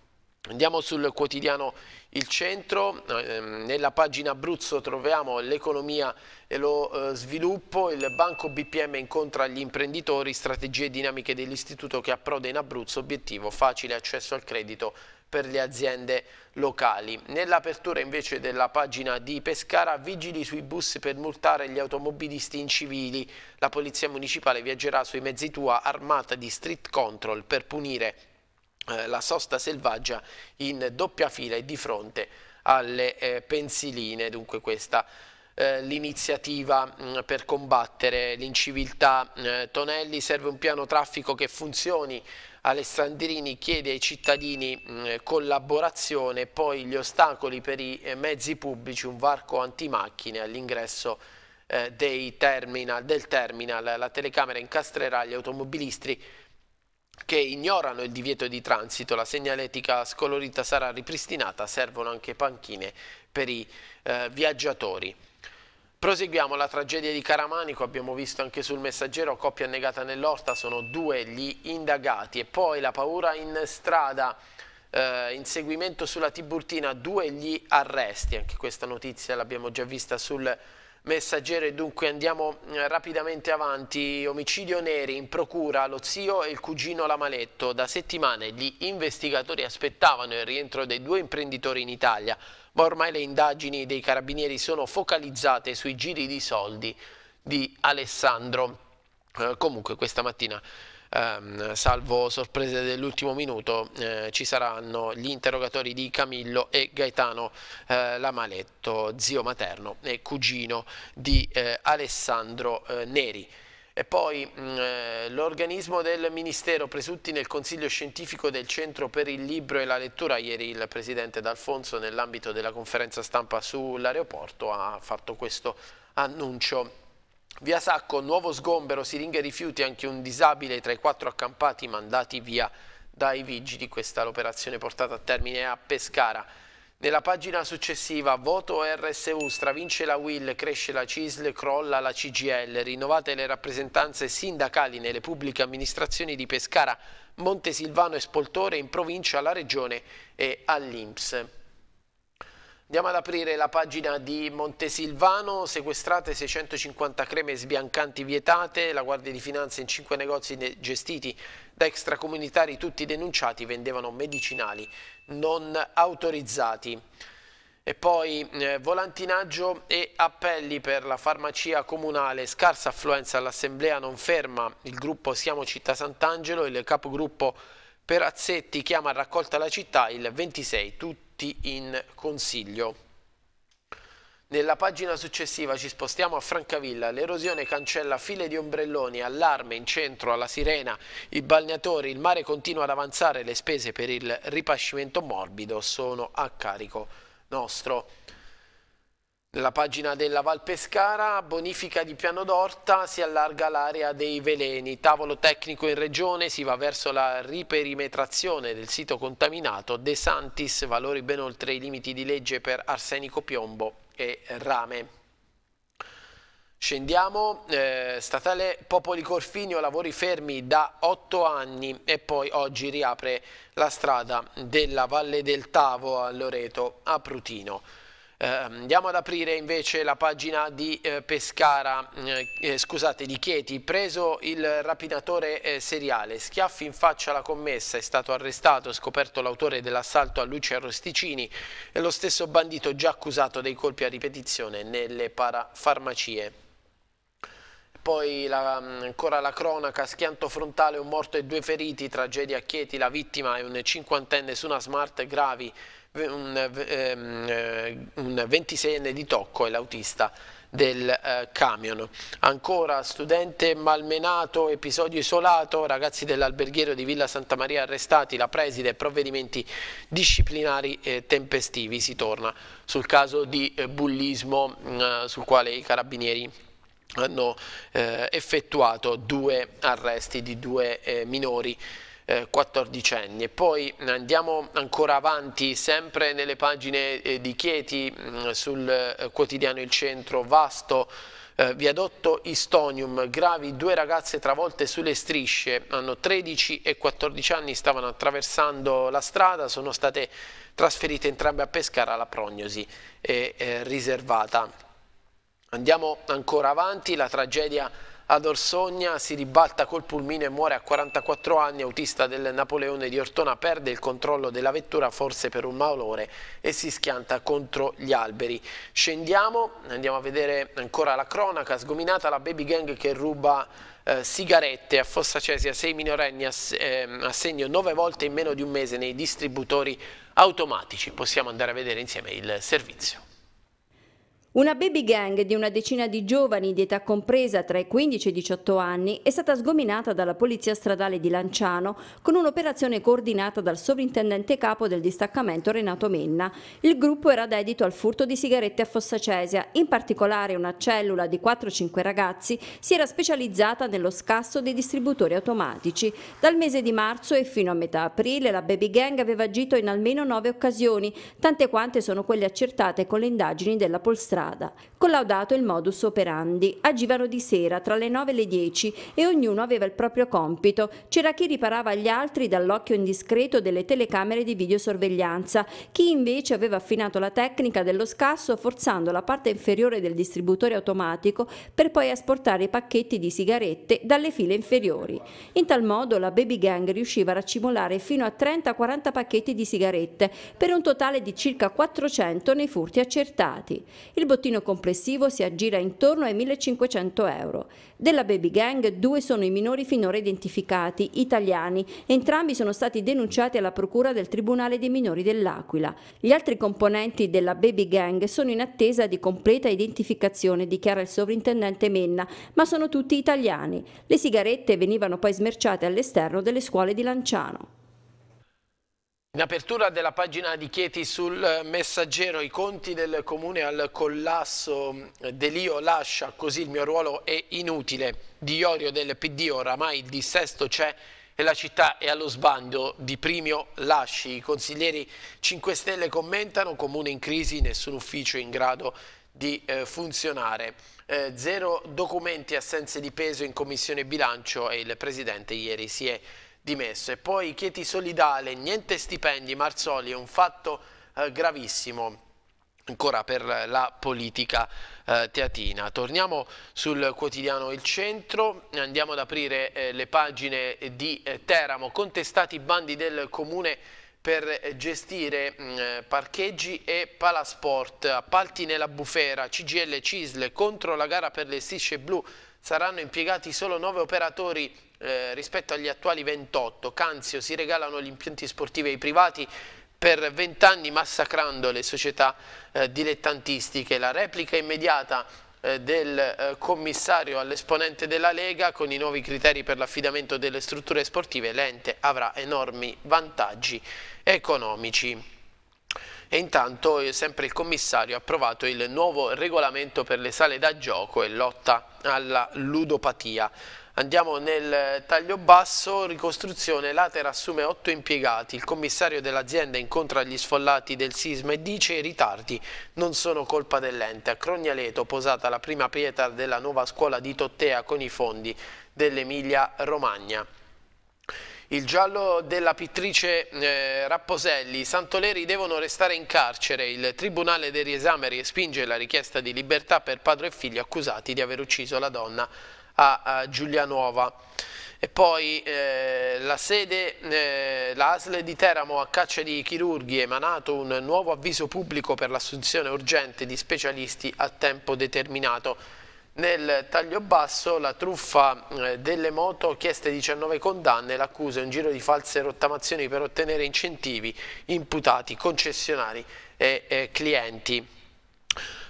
Andiamo sul quotidiano Il Centro, ehm, nella pagina Abruzzo troviamo l'economia e lo eh, sviluppo, il banco BPM incontra gli imprenditori, strategie dinamiche dell'istituto che approda in Abruzzo, obiettivo facile accesso al credito per le aziende locali. Nell'apertura invece della pagina di Pescara, vigili sui bus per multare gli automobilisti in civili. La polizia municipale viaggerà sui mezzi tua armata di street control per punire eh, la sosta selvaggia in doppia fila e di fronte alle eh, pensiline. Dunque questa eh, l'iniziativa mm, per combattere l'inciviltà. Eh, Tonelli serve un piano traffico che funzioni. Alessandrini chiede ai cittadini mm, collaborazione, poi gli ostacoli per i eh, mezzi pubblici, un varco antimacchine all'ingresso terminal, del terminal. La telecamera incastrerà gli automobilisti che ignorano il divieto di transito, la segnaletica scolorita sarà ripristinata, servono anche panchine per i eh, viaggiatori. Proseguiamo la tragedia di Caramanico, abbiamo visto anche sul messaggero coppia annegata nell'orta, sono due gli indagati e poi la paura in strada, eh, inseguimento sulla Tiburtina, due gli arresti, anche questa notizia l'abbiamo già vista sul messaggero Messaggero, dunque andiamo eh, rapidamente avanti. Omicidio Neri in procura, lo zio e il cugino Lamaletto. Da settimane gli investigatori aspettavano il rientro dei due imprenditori in Italia, ma ormai le indagini dei carabinieri sono focalizzate sui giri di soldi di Alessandro. Eh, comunque questa mattina ehm, salvo sorprese dell'ultimo minuto, eh, ci saranno gli interrogatori di Camillo e Gaetano eh, Lamaletto, zio materno e cugino di eh, Alessandro eh, Neri. E poi mm, eh, l'organismo del Ministero presutti nel Consiglio Scientifico del Centro per il Libro e la Lettura, ieri il Presidente D'Alfonso nell'ambito della conferenza stampa sull'aeroporto ha fatto questo annuncio Via Sacco, nuovo sgombero, siringhe e rifiuti, anche un disabile tra i quattro accampati mandati via dai vigili. Questa è l'operazione portata a termine a Pescara. Nella pagina successiva, voto RSU, stravince la Will, cresce la CISL, crolla la CGL, rinnovate le rappresentanze sindacali nelle pubbliche amministrazioni di Pescara, Montesilvano e Spoltore, in provincia, alla Regione e all'Inps. Andiamo ad aprire la pagina di Montesilvano, sequestrate 650 creme sbiancanti vietate, la Guardia di Finanza in 5 negozi gestiti da extracomunitari, tutti denunciati, vendevano medicinali non autorizzati. E poi eh, volantinaggio e appelli per la farmacia comunale, scarsa affluenza all'assemblea non ferma, il gruppo Siamo Città Sant'Angelo, il capogruppo Perazzetti chiama a raccolta la città il 26, tutti in consiglio. Nella pagina successiva ci spostiamo a Francavilla, l'erosione cancella file di ombrelloni, allarme in centro alla sirena, i balneatori, il mare continua ad avanzare, le spese per il ripascimento morbido sono a carico nostro. Nella pagina della Val Pescara, bonifica di Piano d'Orta, si allarga l'area dei veleni. Tavolo tecnico in regione, si va verso la riperimetrazione del sito contaminato. De Santis, valori ben oltre i limiti di legge per arsenico, piombo e rame. Scendiamo, eh, statale Popoli Corfinio, lavori fermi da otto anni e poi oggi riapre la strada della Valle del Tavo a Loreto a Prutino. Eh, andiamo ad aprire invece la pagina di eh, Pescara, mm, eh, scusate, di Chieti, preso il rapinatore eh, seriale, schiaffi in faccia alla commessa, è stato arrestato, scoperto l'autore dell'assalto a Lucia Rosticini e lo stesso bandito già accusato dei colpi a ripetizione nelle parafarmacie. Poi la, mm, ancora la cronaca, schianto frontale, un morto e due feriti, tragedia a Chieti, la vittima è un cinquantenne su una smart gravi, un, ehm, eh, un 26enne di Tocco e l'autista del eh, camion. Ancora studente malmenato, episodio isolato, ragazzi dell'alberghiero di Villa Santa Maria arrestati, la preside, provvedimenti disciplinari eh, tempestivi. Si torna sul caso di eh, bullismo mm, sul quale i carabinieri hanno eh, effettuato due arresti di due eh, minori 14 eh, anni. E poi andiamo ancora avanti, sempre nelle pagine eh, di Chieti, mm, sul eh, quotidiano Il Centro, vasto viadotto Istonium, gravi due ragazze travolte sulle strisce, hanno 13 e 14 anni, stavano attraversando la strada, sono state trasferite entrambe a Pescara la prognosi è, è riservata. Andiamo ancora avanti, la tragedia ad Orsogna si ribalta col pulmino e muore a 44 anni, autista del Napoleone di Ortona perde il controllo della vettura forse per un malore e si schianta contro gli alberi. Scendiamo, andiamo a vedere ancora la cronaca, sgominata la baby gang che ruba eh, sigarette a Fossa Cesia, 6 minorenni a, eh, a segno 9 volte in meno di un mese nei distributori automatici. Possiamo andare a vedere insieme il servizio. Una baby gang di una decina di giovani di età compresa tra i 15 e i 18 anni è stata sgominata dalla Polizia Stradale di Lanciano con un'operazione coordinata dal sovrintendente capo del distaccamento Renato Menna. Il gruppo era dedito al furto di sigarette a Fossacesia, in particolare una cellula di 4-5 ragazzi si era specializzata nello scasso dei distributori automatici. Dal mese di marzo e fino a metà aprile la baby gang aveva agito in almeno 9 occasioni, tante quante sono quelle accertate con le indagini della Polstrada strada. Collaudato il modus operandi, agivano di sera tra le 9 e le 10 e ognuno aveva il proprio compito. C'era chi riparava gli altri dall'occhio indiscreto delle telecamere di videosorveglianza, chi invece aveva affinato la tecnica dello scasso forzando la parte inferiore del distributore automatico per poi asportare i pacchetti di sigarette dalle file inferiori. In tal modo la baby gang riusciva a raccimolare fino a 30-40 pacchetti di sigarette per un totale di circa 400 nei furti accertati. Il bottino complessivo si aggira intorno ai 1.500 euro. Della baby gang due sono i minori finora identificati, italiani, entrambi sono stati denunciati alla procura del Tribunale dei minori dell'Aquila. Gli altri componenti della baby gang sono in attesa di completa identificazione, dichiara il sovrintendente Menna, ma sono tutti italiani. Le sigarette venivano poi smerciate all'esterno delle scuole di Lanciano. In apertura della pagina di Chieti sul messaggero i conti del comune al collasso Delio lascia così il mio ruolo è inutile. Di Iorio del PD oramai il dissesto c'è e la città è allo sbando di Primio Lasci. I consiglieri 5 Stelle commentano comune in crisi, nessun ufficio in grado di eh, funzionare. Eh, zero documenti assenze di peso in commissione bilancio e il presidente ieri si è dimesso. E poi Chieti Solidale, niente stipendi, Marzoli, è un fatto eh, gravissimo ancora per la politica eh, teatina. Torniamo sul quotidiano Il Centro, andiamo ad aprire eh, le pagine di eh, Teramo, contestati i bandi del comune per gestire mh, mm, parcheggi e palasport, appalti nella bufera, CGL Cisle contro la gara per le strisce blu saranno impiegati solo nove operatori eh, rispetto agli attuali 28. Canzio si regalano gli impianti sportivi ai privati per 20 anni massacrando le società eh, dilettantistiche. La replica immediata eh, del eh, commissario all'esponente della Lega con i nuovi criteri per l'affidamento delle strutture sportive l'ente avrà enormi vantaggi economici. E intanto eh, sempre il commissario ha approvato il nuovo regolamento per le sale da gioco e lotta alla ludopatia. Andiamo nel taglio basso, ricostruzione, l'Atera assume otto impiegati, il commissario dell'azienda incontra gli sfollati del sisma e dice i ritardi non sono colpa dell'ente. A Crognaleto posata la prima pietra della nuova scuola di Tottea con i fondi dell'Emilia Romagna. Il giallo della pittrice eh, Rapposelli, i Santoleri devono restare in carcere, il Tribunale dei Riesame respinge la richiesta di libertà per padre e figlio accusati di aver ucciso la donna a, a Giulianova. E poi eh, la sede, eh, la di Teramo a caccia di chirurghi è emanato un nuovo avviso pubblico per l'assunzione urgente di specialisti a tempo determinato. Nel taglio basso la truffa eh, delle moto chieste 19 condanne, l'accusa è un giro di false rottamazioni per ottenere incentivi imputati, concessionari e eh, clienti.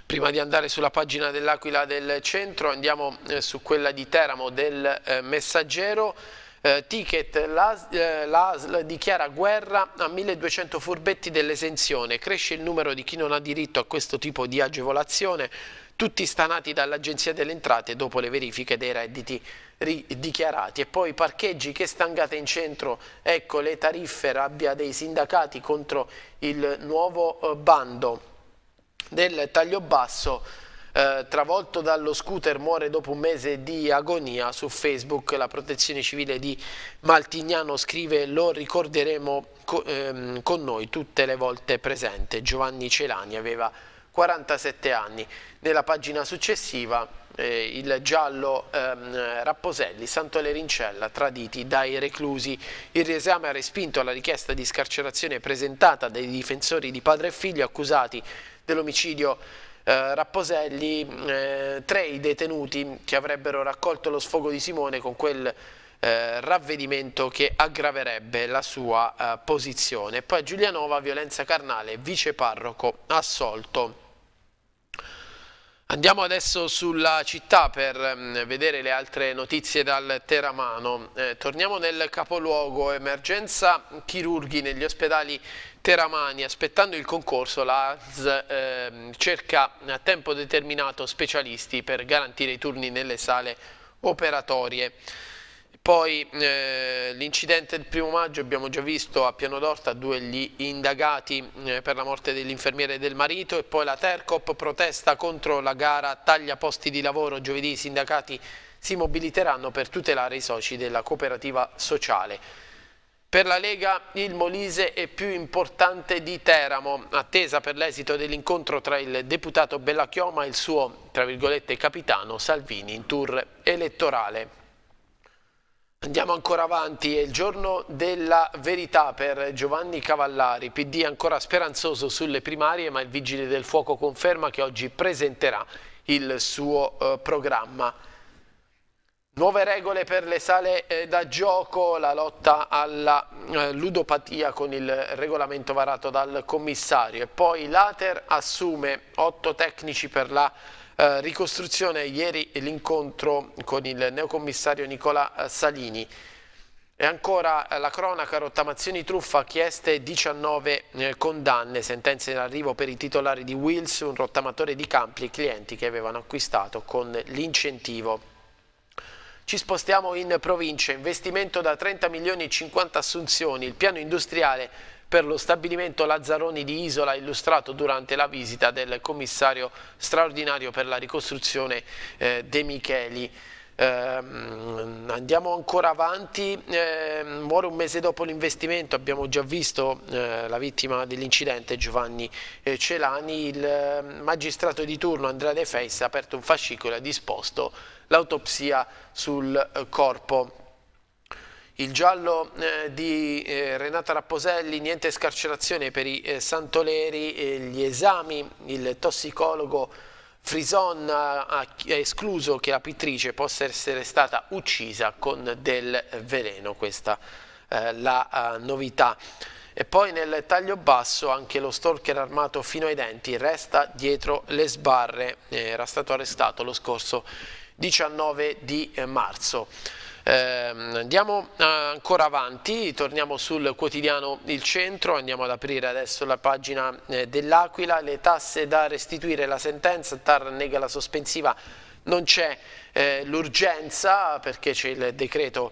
Prima di andare sulla pagina dell'Aquila del Centro andiamo eh, su quella di Teramo del eh, Messaggero. Eh, ticket, l'ASL dichiara guerra a 1200 furbetti dell'esenzione, cresce il numero di chi non ha diritto a questo tipo di agevolazione, tutti stanati dall'Agenzia delle Entrate dopo le verifiche dei redditi dichiarati. E poi parcheggi che stangate in centro, ecco le tariffe, rabbia dei sindacati contro il nuovo bando del taglio basso eh, travolto dallo scooter muore dopo un mese di agonia su Facebook la protezione civile di Maltignano scrive lo ricorderemo co ehm, con noi tutte le volte presente Giovanni Celani aveva 47 anni nella pagina successiva eh, il giallo ehm, Rapposelli, Santole Rincella traditi dai reclusi il riesame ha respinto la richiesta di scarcerazione presentata dai difensori di padre e figlio accusati dell'omicidio eh, Rapposelli, eh, tre i detenuti che avrebbero raccolto lo sfogo di Simone con quel eh, ravvedimento che aggraverebbe la sua eh, posizione. Poi Giulianova, violenza carnale, viceparroco assolto. Andiamo adesso sulla città per mm, vedere le altre notizie dal Teramano. Eh, torniamo nel capoluogo, emergenza chirurghi negli ospedali Teramani, aspettando il concorso, la eh, cerca a tempo determinato specialisti per garantire i turni nelle sale operatorie. Poi eh, l'incidente del primo maggio abbiamo già visto a Piano d'Orta due gli indagati eh, per la morte dell'infermiere e del marito e poi la Tercop protesta contro la gara taglia posti di lavoro. Giovedì i sindacati si mobiliteranno per tutelare i soci della cooperativa sociale. Per la Lega il Molise è più importante di Teramo, attesa per l'esito dell'incontro tra il deputato Bellacchioma e il suo, tra virgolette, capitano Salvini in tour elettorale. Andiamo ancora avanti, è il giorno della verità per Giovanni Cavallari, PD ancora speranzoso sulle primarie ma il Vigile del Fuoco conferma che oggi presenterà il suo eh, programma. Nuove regole per le sale eh, da gioco, la lotta alla eh, ludopatia con il regolamento varato dal commissario e poi l'Ater assume otto tecnici per la eh, ricostruzione, ieri l'incontro con il neocommissario Nicola eh, Salini. E ancora eh, la cronaca rottamazioni truffa chieste 19 eh, condanne, sentenze in arrivo per i titolari di Wills, un rottamatore di Campi e clienti che avevano acquistato con l'incentivo. Ci spostiamo in provincia, investimento da 30 milioni e 50 assunzioni, il piano industriale per lo stabilimento Lazzaroni di Isola illustrato durante la visita del commissario straordinario per la ricostruzione eh, De Micheli. Eh, andiamo ancora avanti, eh, muore un mese dopo l'investimento, abbiamo già visto eh, la vittima dell'incidente Giovanni eh, Celani, il ehm, magistrato di turno Andrea De Feis ha aperto un fascicolo e ha disposto l'autopsia sul eh, corpo. Il giallo eh, di eh, Renata Rapposelli, niente scarcerazione per i eh, Santoleri, eh, gli esami, il tossicologo Frison ha, escluso che la pittrice possa essere stata uccisa con del veleno, questa è eh, la novità. E poi nel taglio basso anche lo stalker armato fino ai denti resta dietro le sbarre, era stato arrestato lo scorso 19 di eh, marzo. Eh, andiamo ancora avanti, torniamo sul quotidiano Il Centro, andiamo ad aprire adesso la pagina eh, dell'Aquila, le tasse da restituire, la sentenza, TAR nega la sospensiva, non c'è eh, l'urgenza perché c'è il decreto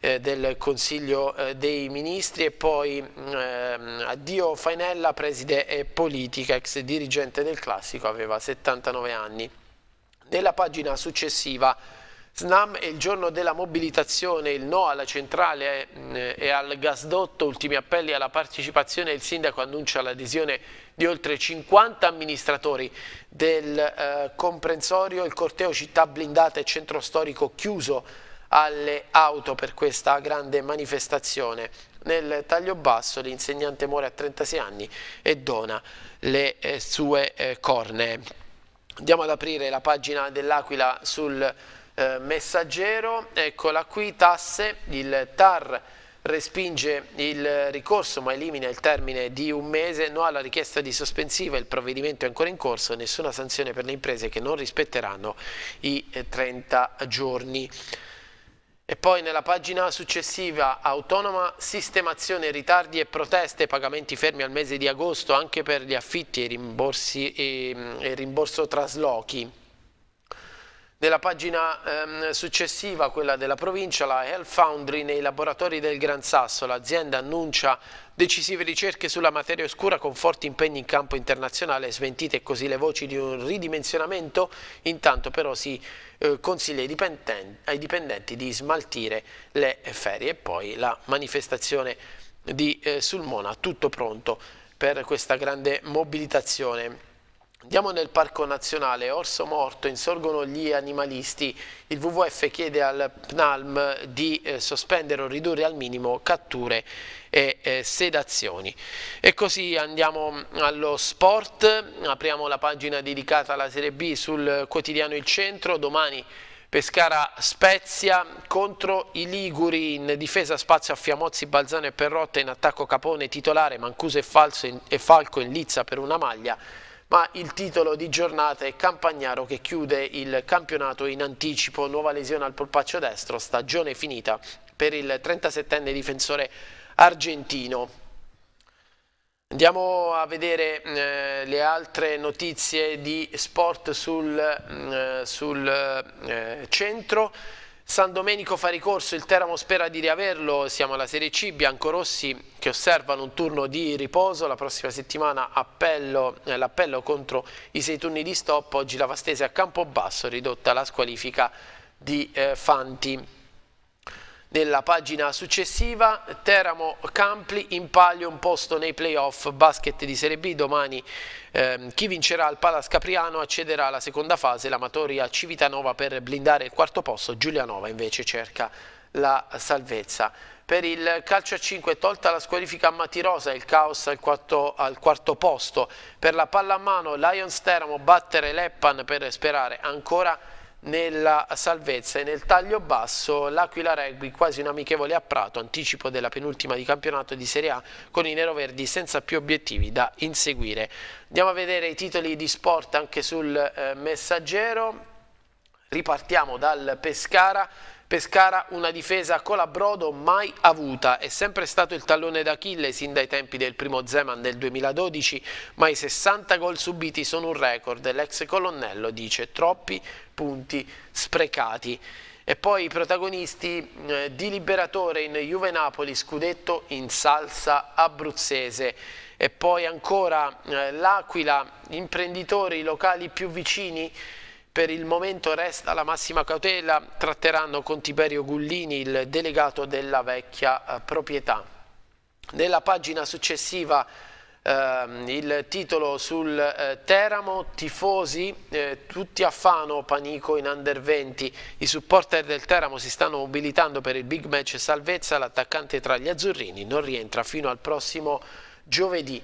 eh, del Consiglio eh, dei Ministri e poi ehm, addio Fainella, preside politica, ex dirigente del Classico, aveva 79 anni. Nella pagina successiva Snam è il giorno della mobilitazione, il no alla centrale eh, e al gasdotto, ultimi appelli alla partecipazione, il sindaco annuncia l'adesione di oltre 50 amministratori del eh, comprensorio, il corteo città blindata e centro storico chiuso alle auto per questa grande manifestazione. Nel taglio basso l'insegnante muore a 36 anni e dona le eh, sue eh, cornee. Andiamo ad aprire la pagina dell'Aquila sul eh, messaggero, eccola qui, tasse, il TAR respinge il ricorso ma elimina il termine di un mese, no alla richiesta di sospensiva, il provvedimento è ancora in corso, nessuna sanzione per le imprese che non rispetteranno i 30 eh, giorni. E poi nella pagina successiva autonoma sistemazione ritardi e proteste, pagamenti fermi al mese di agosto anche per gli affitti e, rimborsi, ehm, e, e rimborso traslochi. Nella pagina ehm, successiva, quella della provincia, la Health Foundry nei laboratori del Gran Sasso, l'azienda annuncia Decisive ricerche sulla materia oscura con forti impegni in campo internazionale, smentite così le voci di un ridimensionamento, intanto però si eh, consiglia ai dipendenti, ai dipendenti, di smaltire le ferie. E poi la manifestazione di eh, Sulmona, tutto pronto per questa grande mobilitazione Andiamo nel Parco Nazionale, Orso Morto, insorgono gli animalisti. Il WWF chiede al PNALM di eh, sospendere o ridurre al minimo catture e eh, sedazioni. E così andiamo mm, allo sport, apriamo la pagina dedicata alla Serie B sul quotidiano Il Centro, domani Pescara Spezia contro i Liguri in difesa spazio a Fiamozzi, Balzano e Perrotta in attacco Capone titolare, Mancuso e, e Falco in lizza per una maglia ma il titolo di giornata è Campagnaro che chiude il campionato in anticipo, nuova lesione al polpaccio destro, stagione finita per il 37enne difensore argentino. Andiamo a vedere eh, le altre notizie di sport sul, mh, mm, sul eh, centro. San Domenico fa ricorso, il Teramo spera di riaverlo, siamo alla Serie C, Biancorossi che osservano un turno di riposo, la prossima settimana eh, l'appello contro i sei turni di stop, oggi la Vastese a Campobasso ridotta la squalifica di eh, Fanti. Nella pagina successiva Teramo Campli in palio un posto nei playoff basket di Serie B domani eh, chi vincerà al Palas Capriano accederà alla seconda fase l'amatoria Civitanova per blindare il quarto posto Giulianova invece cerca la salvezza per il calcio a 5 tolta la squalifica a Matirosa il caos al quarto, al quarto posto per la palla a mano Lions Teramo battere l'Eppan per sperare ancora nella salvezza e nel taglio basso l'Aquila Rugby quasi un amichevole a Prato, anticipo della penultima di campionato di Serie A con i neroverdi senza più obiettivi da inseguire. Andiamo a vedere i titoli di sport anche sul eh, messaggero. Ripartiamo dal Pescara Pescara una difesa con la Brodo mai avuta, è sempre stato il tallone d'Achille sin dai tempi del primo Zeman del 2012, ma i 60 gol subiti sono un record, l'ex colonnello dice troppi punti sprecati. E poi i protagonisti eh, di Liberatore in Juve Napoli, scudetto in salsa abruzzese. E poi ancora eh, l'Aquila, imprenditori locali più vicini per il momento resta la massima cautela, tratteranno con Tiberio Gullini il delegato della vecchia eh, proprietà. Nella pagina successiva ehm, il titolo sul eh, Teramo, tifosi, eh, tutti a Fano, panico in under 20. I supporter del Teramo si stanno mobilitando per il big match salvezza, l'attaccante tra gli azzurrini non rientra fino al prossimo giovedì.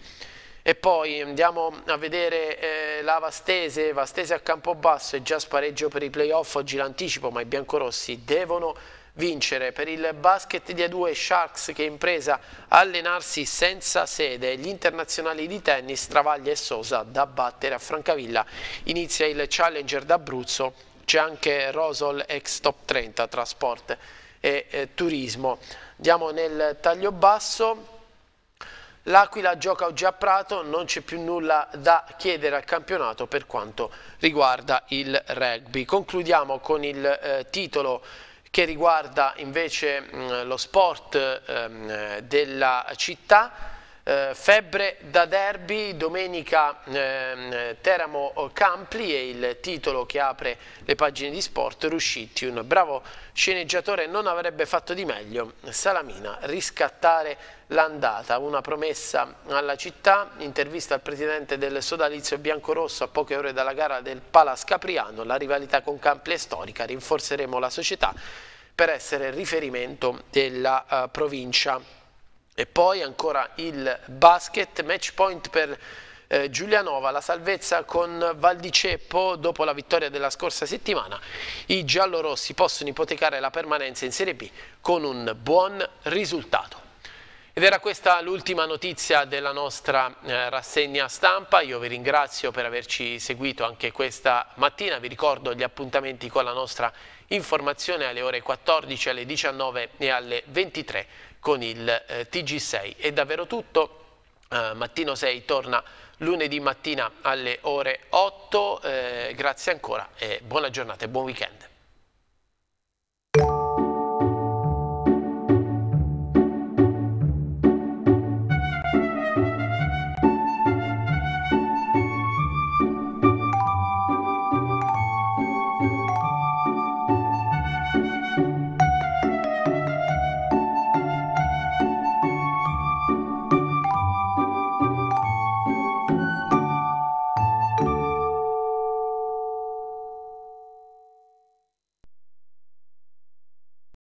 E poi andiamo a vedere eh, la Vastese, Vastese a Campobasso è già spareggio per i playoff, oggi l'anticipo ma i biancorossi devono vincere. Per il basket di A2 Sharks che è in allenarsi senza sede, gli internazionali di tennis Travaglia e Sosa da battere a Francavilla, inizia il Challenger d'Abruzzo, c'è anche Rosol ex top 30 tra sport e eh, turismo. Andiamo nel taglio basso L'Aquila gioca oggi a Prato, non c'è più nulla da chiedere al campionato per quanto riguarda il rugby. Concludiamo con il eh, titolo che riguarda invece mh, mm, lo sport ehm, della città eh, febbre da derby, domenica eh, Teramo Campli è il titolo che apre le pagine di sport, Ruscitti, un bravo sceneggiatore non avrebbe fatto di meglio, Salamina, riscattare l'andata, una promessa alla città, intervista al presidente del sodalizio biancorosso a poche ore dalla gara del Palas Capriano, la rivalità con Campli è storica, rinforzeremo la società per essere riferimento della uh, provincia e poi ancora il basket, match point per eh, Giulianova, la salvezza con Valdiceppo dopo la vittoria della scorsa settimana. I giallorossi possono ipotecare la permanenza in Serie B con un buon risultato. Ed era questa l'ultima notizia della nostra eh, rassegna stampa, io vi ringrazio per averci seguito anche questa mattina, vi ricordo gli appuntamenti con la nostra informazione alle ore 14, alle 19 e alle 23 con il eh, TG6. È davvero tutto. Eh, mattino 6 torna lunedì mattina alle ore 8. Eh, grazie ancora e buona giornata e buon weekend.